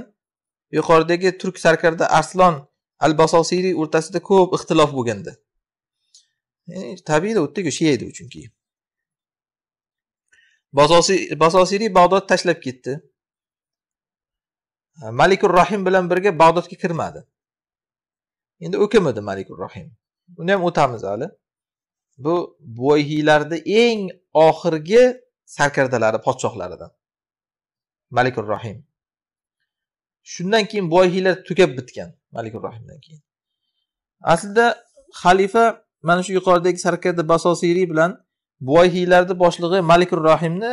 yuqoridagi turk sarkarda arslon al basosiriy o'rtasida ko'p ixtilof bo'lganda tabiiyda u yerda o'sha yeydi chunki basosiriy bag'dod tashlab ketdi e, malikur rohim bilan birga bag'dodga kirmadi endi u kim edi malikur rohim uni ham o'tamiz hali bu buvayhiylarni eng oxirgi sarkardalari podshohlaridan malikur rohim shundan keyin buvayhiylar tugab bitgan malikur rohimdan keyin aslida xalifa mana shu yuqoridagi sarkarda basosiriy bilan buvayhiylarni boshlig'i malikur rohimni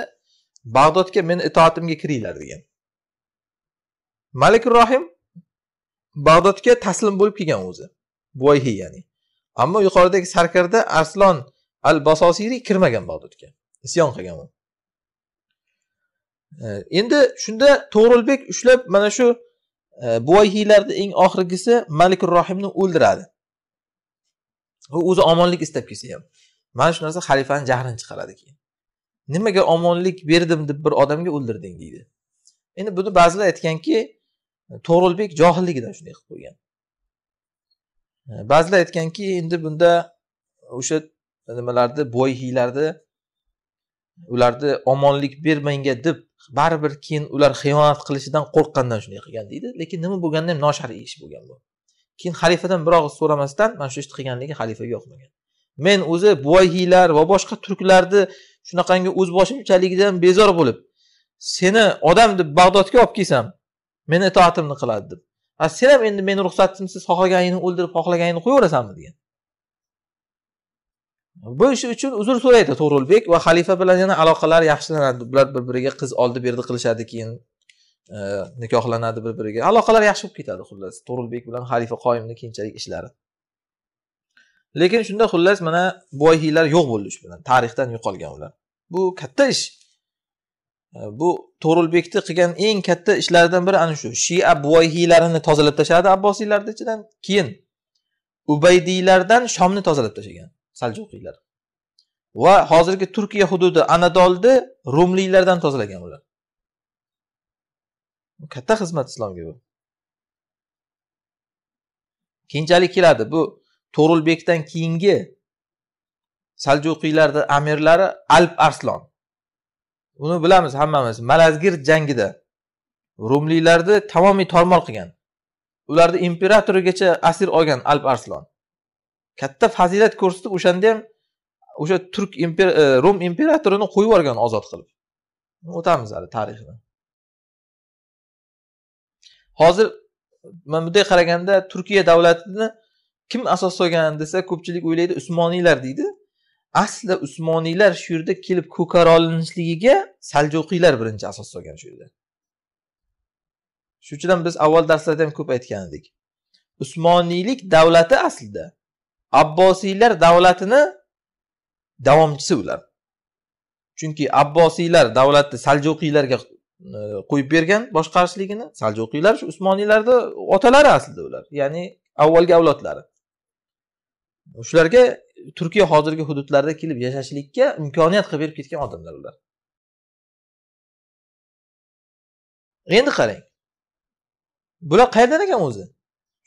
bag'dodga meni itoatimga kiringlar degan malikur rohim bag'dodga taslim bo'lib kelgan o'zi buvayhiy ya'ni ammo yuqoridagi sarkarda arslon al basosiriy kirmagan bag'dodga isyon qilgan u e, endi shunda to'g'rilbek ushlab mana shu buvayhiylarni e, eng oxirgisi malikur rohimni o'ldiradi u o'zi omonlik istab kelsa ham mana shu narsa xalifani jahlini chiqaradi keyin nimaga omonlik berdim deb bir odamga o'ldirding deydi endi buni ba'zilar aytganki to'g'rilbek johilligidan shunday qilib qo'ygan e, ba'zilar aytganki endi bunda o'sha nimalarni boyhiylarni ularni omonlik bermanga deb baribir keyin ular xiyonat qilishidan qo'rqqandan shunday qilgan deydi lekin nima bo'lganda ham noshariy ish bo'lgan bu keyin xalifadan bir og'iz so'ramasdan mana shu ishni qilganligi xalifaga yoqmagan men o'zi buvayhiylar va boshqa turklarni shunaqangi o'zboshimchaligidan bezor bo'lib seni odam deb bag'dodga olib kelsam meni itoatimni qiladi deb a sen ham endi meni ruxsatimsiz xohlaganingni o'ldirib xohlaganingni qo'yaverasanmi degan bu ish uchun uzr so'raydi to'g'rilbek va xalifa bilan yana aloqalar yaxshilanadi bular bir biriga qiz oldi berdi qilishadi keyin e, nikohlanadi bir biriga aloqalar yaxshi bo'lib ketadi xullas to'g'rilbek bilan xalifa qoyimni keyinchalik ishlari lekin shunda xullas mana buvayhiylar yo'q bo'ldi shu bilan tarixdan yo'qolgan ular bu katta ish e, bu to'rulbekni qilgan eng katta ishlaridan biri ana shu shia buvayhiylarini tozalab tashladi abbosiylarni ichidan keyin ubaydiylardan shomni tozalab tashlagan saljuqiylar va hozirgi turkiya hududi anadolni rumliylardan tozalagan ular katta xizmat islomga bu keyinchalik keladi bu to'g'rilbekdan keyingi saljuqiylarni amirlari alp arslon uni bilamiz hammamiz malazgir jangida rumliylarni tamomiy tormor qilgan ularni imperatorigacha asir olgan alp arslon katta fazilat ko'rsatib o'shanda ham o'sha turk imper e, rum imperatorini qo'yib yuborgan ozod qilib o'tamiz hali tarixini hozir mana bunday qaraganda turkiya davlatini kim asos solgan desa ko'pchilik o'ylaydi usmoniylar deydi aslida usmoniylar shu yerda kelib ko'kara olinishligiga saljuqiylar birinchi asos solgan shu yerda shuning uchun ham biz avval darslarda ham ko'p aytgan edik usmoniylik davlati aslida abbosiylar davlatini davomchisi ular chunki abbosiylar davlatni saljuqiylarga e, qo'yib bergan boshqarishligini saljuqiylar shu usmoniylarni otalari aslida ular ya'ni avvalgi avlodlari shularga turkiya hozirgi hududlarida kelib yashashlikka imkoniyat qilib berib ketgan odamlar ular endi qarang bular qayerdan ekan o'zi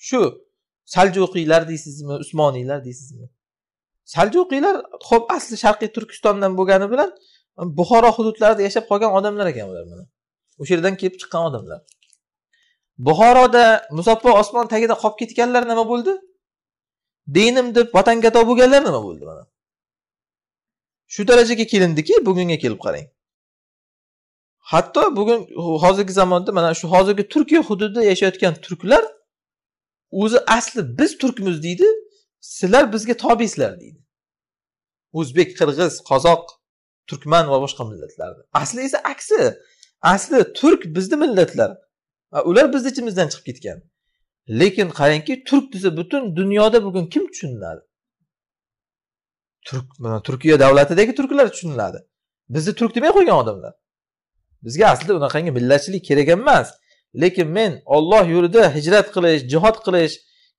shu saljuqiylar deysizmi usmoniylar deysizmi saljuqiylar ho'p asli sharqiy turkistondan bo'lgani bilan buxoro hududlarida yashab qolgan odamlar ekan ular mana o'sha yerdan kelib chiqqan odamlar buxoroda musaffo osmon tagida qolib ketganlar nima bo'ldi dinim deb vatanga tob bo'lganlar nima bo'ldi mana shu darajaga kelindiki bugunga kelib qarang hatto bugun hozirgi zamonda mana shu hozirgi turkiya hududida yashayotgan turklar o'zi asli biz turkmiz deydi sizlar bizga tobesizlar deydi o'zbek qirg'iz qozoq turkman va boshqa millatlarni asli esa aksi asli turk bizni millatlar ular bizni ichimizdan chiqib ketgan lekin qarangki turk desa butun dunyoda bugun kim tushuniladi turk mana turkiya davlatidagi turklar tushuniladi bizni turk demay qo'ygan odamlar bizga aslida unaqangi millatchilik kerak emas lekin men olloh yo'lida hijrat qilish jihod qilish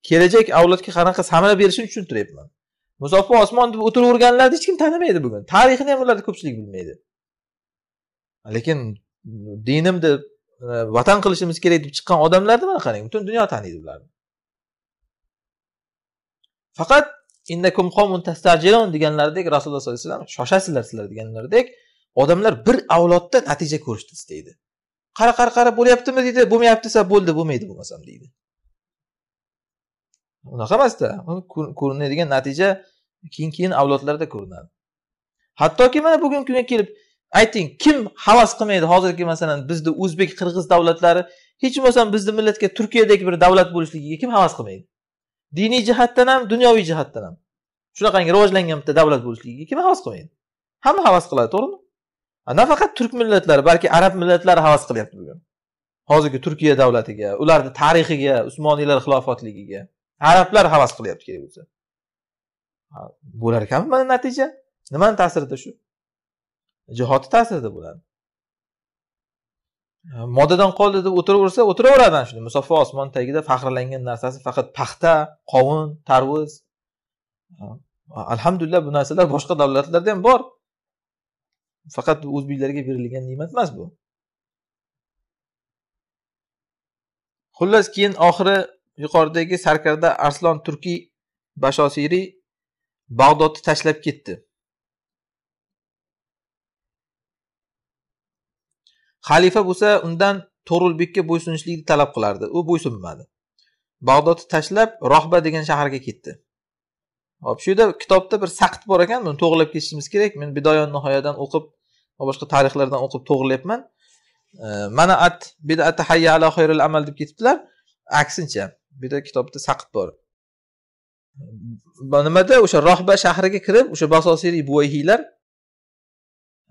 kelajak avlodga qanaqa samara berishini tushuntiryapman musaffo osmon deb o'tiraverganlarni hech kim tanimaydi bugun tarixini ham ularni ko'pchilik bilmaydi lekin dinim deb vatan qilishimiz kerak deb chiqqan odamlarni mana qarang butun dunyo taniydi ularni faqat innakum deganlaridek rasululloh sollallohu alayhi vasallam shoshasizlar sizlar deganlaridek odamlar bir avlodda natija ko'rishni istaydi qara qara qara bo'lyaptimi deydi bo'lmayapti desa bo'ldi bo'lmaydi bo'lmasam deydi unaqa emasda ko'rinadigan natija keyin keyin avlodlarda ko'rinadi hattoki mana bugungi kunga kelib ayting kim havas qilmaydi hozirgi masalan bizni o'zbek qirg'iz davlatlari hech bo'lmasam bizni millatga turkiyadek bir davlat bo'lishligiga kim havas qilmaydi diniy jihatdan ham dunyoviy jihatdan ham shunaqangi rivojlangan bitta davlat bo'lishligiga kim havas qilmaydi hamma havas qiladi to'g'rimi nafaqat turk millatlari balki arab millatlari havas qilyapti bugun hozirgi turkiya davlatiga ularni tarixiga usmoniylar xilofatligiga arablar havas qilyapti kerak bo'lsa bo'larkanmi mana natija nimani ta'sirida shu jihoti ta'sirida bo'ladi moddadan qoldi deb o'tiraversa o'tiraveradi ana shunday musaffo osmon tagida faxrlangan narsasi faqat paxta qovun tarvuz alhamdulillah bu narsalar boshqa davlatlarda ham bor faqat o'zbeklarga berilgan ne'mat emas bu xullas keyin oxiri yuqoridagi sarkarda arslon turkiy bashosiriy bag'dodni tashlab ketdi xalifa bo'lsa undan to'g'rilbekka bo'ysunishlikni talab qilardi u bo'ysunmadi bag'dodni tashlab rohba degan shaharga ketdi hop shu yerda kitobda bir saqit bor ekan buni to'g'irlab ketishimiz kerak men bidoyon nihoyadan o'qib boshqa tarixlardan o'qib to'g'irlayapman mana at bidati hayya ala xayril amal deb ketibdilar aksincha bu yerda kitobda saqit bor nimada o'sha rohba shahriga kirib o'sha basosiriy buvayhiylar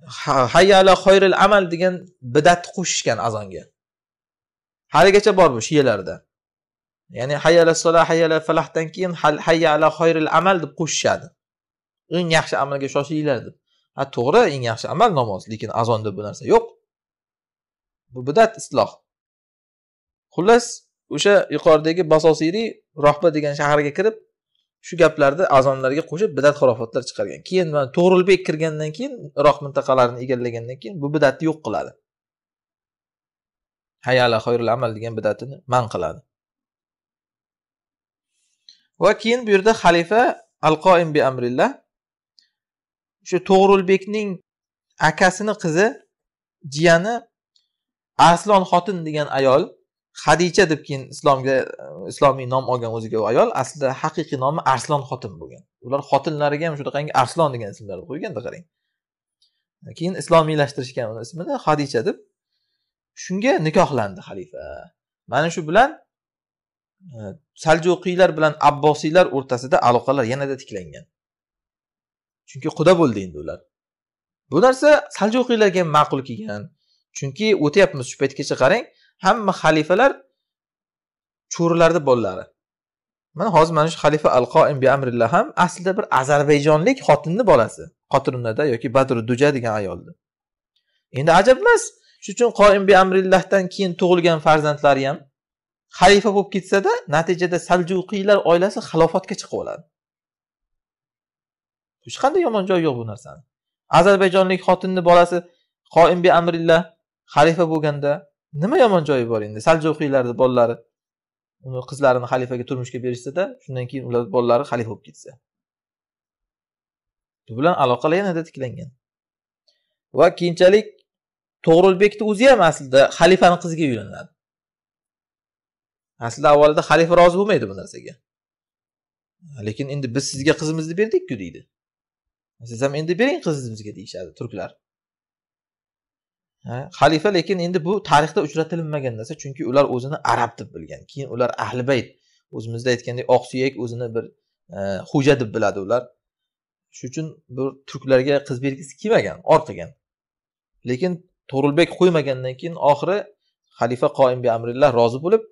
hayyala xoyril amal degan bidatni qo'shishgan azonga haligacha bor bu shiyalarda ya'ni hayyala sola hayyala falahdan keyin hayya ala xoyril amal deb qo'shishadi eng yaxshi amalga shoshilinglar deb ha to'g'ri eng yaxshi amal namoz lekin azonda bu narsa yo'q bu bidat isloh xullas o'sha yuqoridagi basosiriy rohba degan shaharga kirib shu gaplarni azonlarga qo'shib bidat xurofotlar chiqargan keyin mana to'g'rilbek kirgandan keyin iroq mintaqalarini egallagandan keyin bu bidatni yo'q qiladi hayala xoyrul amal degan bidatini man qiladi va keyin bu yerda xalifa al qoim bi amrillah o'sha to'g'rilbekning akasini qizi jiyani arslon xotin degan ayol hadicha deb keyin islomga islomiy nom olgan o'ziga u ayol aslida haqiqiy nomi arslon xotin bo'lgan ular xotinlariga ham shunaqangi arslon degan ismlarni qo'yganda qarang keyin islomiylashtirishgan uni ismini hadicha deb shunga nikohlandi xalifa mana shu bilan e, saljuqiylar bilan abbosiylar o'rtasida aloqalar yanada tiklangan chunki quda bo'ldi endi ular bu narsa saljuqiylarga ham ma'qul kelgan chunki o'tyapmiz shu paytgacha qarang hamma xalifalar cho'rilarni bolalari mana hozir mana shu xalifa al qoim bi amrillah ham aslida bir ozarbayjonlik xotinni bolasi qotirunada yoki badru duja degan ayolni endi ajab emas shuning uchun qoim bi amrillahdan keyin tug'ilgan farzandlari ham xalifa bo'lib ketsada natijada saljuqiylar oilasi xalofatga chiqib oladi hech qanday yomon joyi yo'q bu narsani ozarbayjonlik xotinni bolasi qoim bi amrillah xalifa bo'lganda nima yomon joyi bor endi saljuqiylarni bolalari uni qizlarini xalifaga turmushga berishsada shundan keyin ular bolalari xalifa bo'lib ketsa bu bilan aloqalar yanada tiklangan va keyinchalik to'g'rilbekni o'zi ham aslida xalifani qiziga uylanadi aslida avvalida xalifa rozi bo'lmaydi bu narsaga lekin endi biz sizga qizimizni berdikku deydi siz ham endi bering qizimizga deyishadi turklar xalifa lekin endi bu tarixda uchratilmagan narsa chunki ular o'zini arab deb bilgan keyin ular ahli bayt o'zimizda aytgandek oqsuyak o'zini bir e, xo'ja deb biladi ular shuning uchun bir turklarga qiz bergisi kelmagan qilgan lekin to'g'rilbek qo'ymagandan keyin oxiri xalifa qoim bi amrillah rozi bo'lib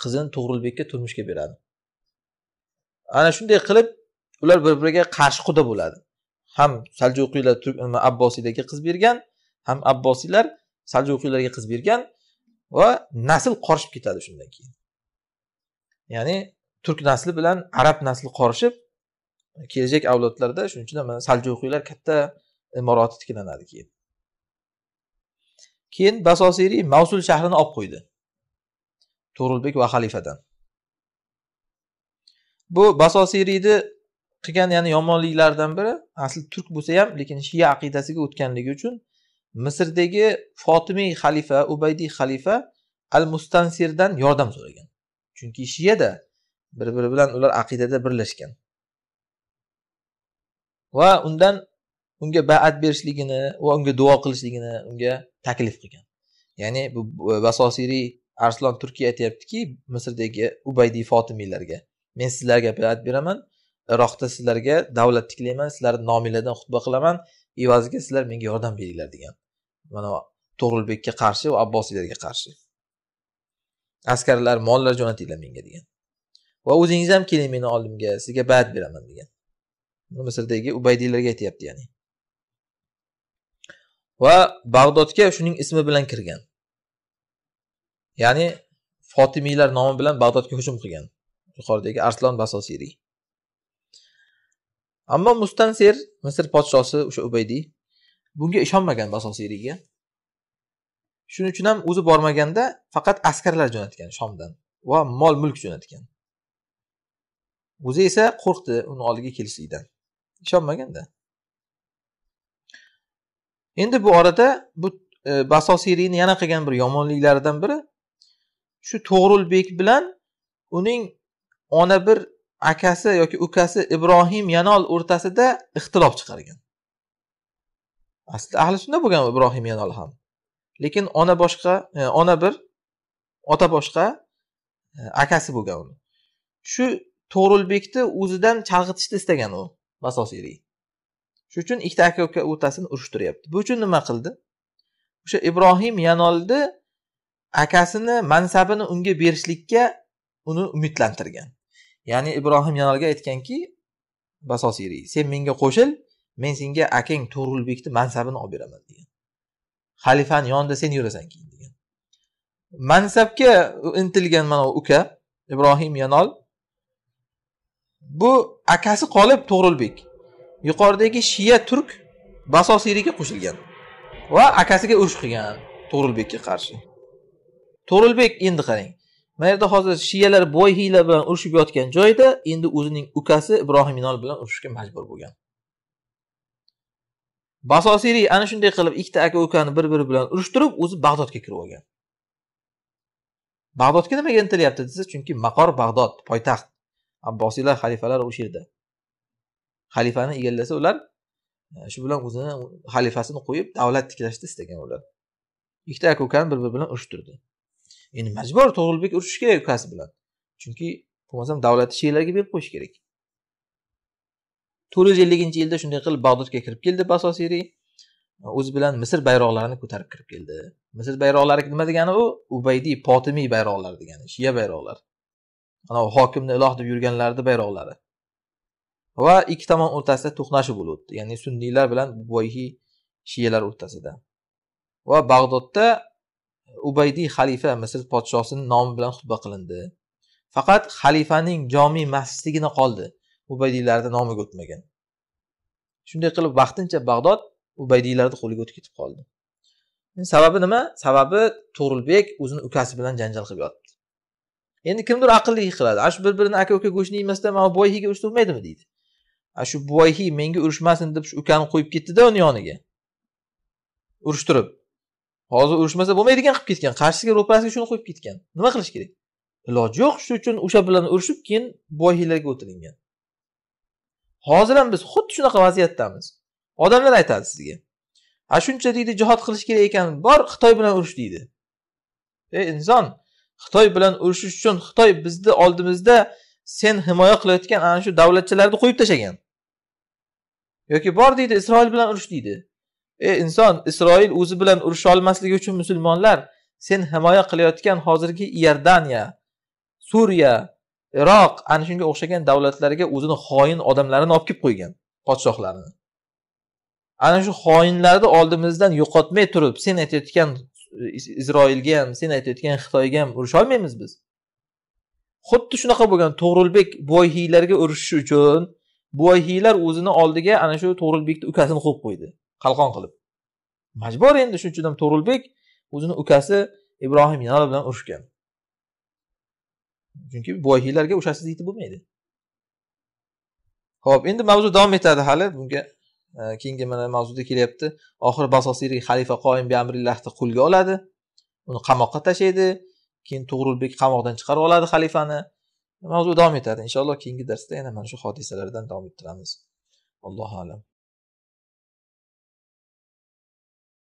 qizini to'g'rilbekka turmushga beradi ana shunday qilib ular bir biriga qarshi quda bo'ladi ham saljuqiylar abbosiylarga qiz bergan ham abbosiylar saljuqiylarga qiz bergan va nasl qorishib ketadi shundan keyin ya'ni turk nasli bilan arab nasli qorishib kelajak avlodlarda shuning uchun mana saljuqiylar katta imoroti tiklanadi keyin keyin basosiriy mavsul shahrini olib qo'ydi to'g'rilbek va xalifadan bu basosiriyni qilgan ya'ni yomonliklaridan biri asli turk bo'lsa ham lekin shiya aqidasiga o'tganligi uchun misrdagi fotimiy xalifa ubaydiy xalifa al mustansirdan yordam so'ragan chunki shiyada bir biri bilan ular aqidada birlashgan va undan unga baat berishligini va unga duo qilishligini unga taklif qilgan ya'ni bu vasosiriy arslon turkiy aytyaptiki misrdagi ubaydiy fotimiylarga men sizlarga baat beraman iroqda sizlarga davlat tiklayman sizlarni nominglardan xutba qilaman evaziga sizlar menga yordam beringlar degan mana to'g'rilbekka qarshi va abbosiylarga qarshi askarlar mollar jo'natinglar menga degan va o'zingiz ham keling meni oldimga sizga ba'd beraman degan misrdagi ubaydiylarga aytyapti ya'ni va bag'dodga shuning ismi bilan kirgan ya'ni fotimiylar nomi bilan bag'dodga hujum qilgan yuqoridagi arslon basosiriy ammo mustansir misr podshosi o'sha ubaydiy bunga ishonmagan basosiyliga shuning uchun ham o'zi bormaganda faqat askarlar jo'natgan shomdan va mol mulk jo'natgan o'zi esa qo'rqdi uni oldiga kelishlikdan ishonmaganda endi bu orada bu e, basosiylikni yana qilgan bir yomonliklaridan biri shu to'g'rilbek bilan uning ona bir akasi yoki ukasi ibrohim yanol o'rtasida ixtilof chiqargan aslida ahli sunna bo'lgan ibrohim yanol ham lekin ona boshqa e, ona bir ota boshqa e, akasi bo'lgan uni shu to'g'rilbekni o'zidan chalg'itishni istagan u vasosiriy shuning uchun ikkita aka uka o'rtasini urushtiryapti bu uchun nima qildi o'sha ibrohim yanolni akasini mansabini unga berishlikka uni umidlantirgan ya'ni ibrohim yanolga aytganki basosiriy sen menga qo'shil men senga akang to'g'rilbekni mansabini olib beraman degan xalifani yonida sen yurasan keyin degan mansabga intilgan mana uka ibrohim yanol bu akasi qolib to'g'rilbek yuqoridagi shiya turk basosiriyga qo'shilgan va akasiga urush qilgan to'g'rilbekka qarshi to'g'rilbek endi qarang mana yerda hozir shiyalar boyhiylar bilan urushib yotgan joyda endi o'zining ukasi ibrohim inol bilan urushishga majbur bo'lgan basosiriy ana shunday qilib ikkita aka ukani bir biri bilan urushtirib o'zi bag'dodga kirib olgan bag'dodga nimaga intilyapti desa chunki maqor bag'dod poytaxt abbosiylar xalifalar o'sha yerda xalifani egallasa ular e, shu bilan o'zini xalifasini qo'yib davlat tiklashni istagan ular ikkita aka ukani bir biri bilan urushtirdi endi majbur to'g'rilbek urushishi kerak ukasi bilan chunki bo'lmasam davlatni she'larga berib qo'yish kerak to'rt yuz elliginchi yilda shunday qilib bag'dodga kirib keldi basosiriy o'zi bilan misr bayroqlarini ko'tarib kirib keldi misr bayroqlari nima degani u ubaydiy potimiy bayroqlar degani shiya bayroqlar anavi hokimni iloh deb yurganlarni bayroqlari va ikki tomon o'rtasida to'qnashuv bo'lib o'tdi ya'ni sunniylar bilan boyihi shiyalar o'rtasida va bag'dodda ubaydiy xalifa misr podshosini nomi bilan xutba qilindi faqat xalifaning jomiy masjidigina qoldi ubaydiylarni nomiga o'tmagan shunday qilib vaqtincha bag'dod ubaydiylarni qo'liga o'tib ketib qoldi sababi nima sababi to'g'rilbek o'zini ukasi bilan janjal qilib yotibdi endi kimdir aqlli qiladi ana shu bir birini aka uka go'shtini yemasdan mana buvayhiyga ursa bo'lmaydimi deydi ana shu buvayhiy menga urishmasin deb shu ukani qo'yib ketdida uni yoniga urushtirib hozir urushmasa bo'lmaydigan qilib ketgan qarshisiga ro'parasiga shuni qo'yib ketgan nima qilish kerak iloji yo'q shuning uchun o'sha bilan urushib keyin buvayhiylarga o'tilingan hozir ham biz xuddi shunaqa vaziyatdamiz odamlar aytadi sizga a shuncha deydi jihod qilish kerak ekan bor xitoy bilan urush deydi ey inson xitoy bilan urushish uchun xitoy bizni oldimizda sen himoya qilayotgan ana shu davlatchilarni qo'yib tashlagan yoki bor deydi isroil bilan urush deydi ey inson isroil o'zi bilan urusha olmasligi uchun musulmonlar sen himoya qilayotgan hozirgi iordaniya suriya iroq ana shunga o'xshagan davlatlarga o'zini xoin odamlarini olib kelib qo'ygan podshohlarini ana shu xoinlarni oldimizdan yo'qotmay turib sen aytayotgan e, isroilga ham sen aytayotgan xitoyga ham urusholmaymiz biz xuddi shunaqa bo'lgan to'g'rilbek buvayhiylarga urushish uchun buvayhiylar o'zini oldiga ana shu to'g'rilbekni ukasini qo'yib qo'ydi qalqon qilib majbur endi shuning uchun ham to'g'rilbek o'zini ukasi ibrohim yanal bilan urushgan chunki boyhiylarga o'shasiz yetib bo'lmaydi ho'p endi mavzu davom etadi hali bunga e, keyingi mana mavzuda kelyapti oxiri basosiriy xalifa qoim biamrillahni qo'lga oladi uni qamoqqa tashlaydi keyin tug'rulbek qamoqdan chiqarib oladi xalifani mavzu davom etadi inshaalloh keyingi darsda yana mana shu hodisalardan davom ettiramiz allohu alam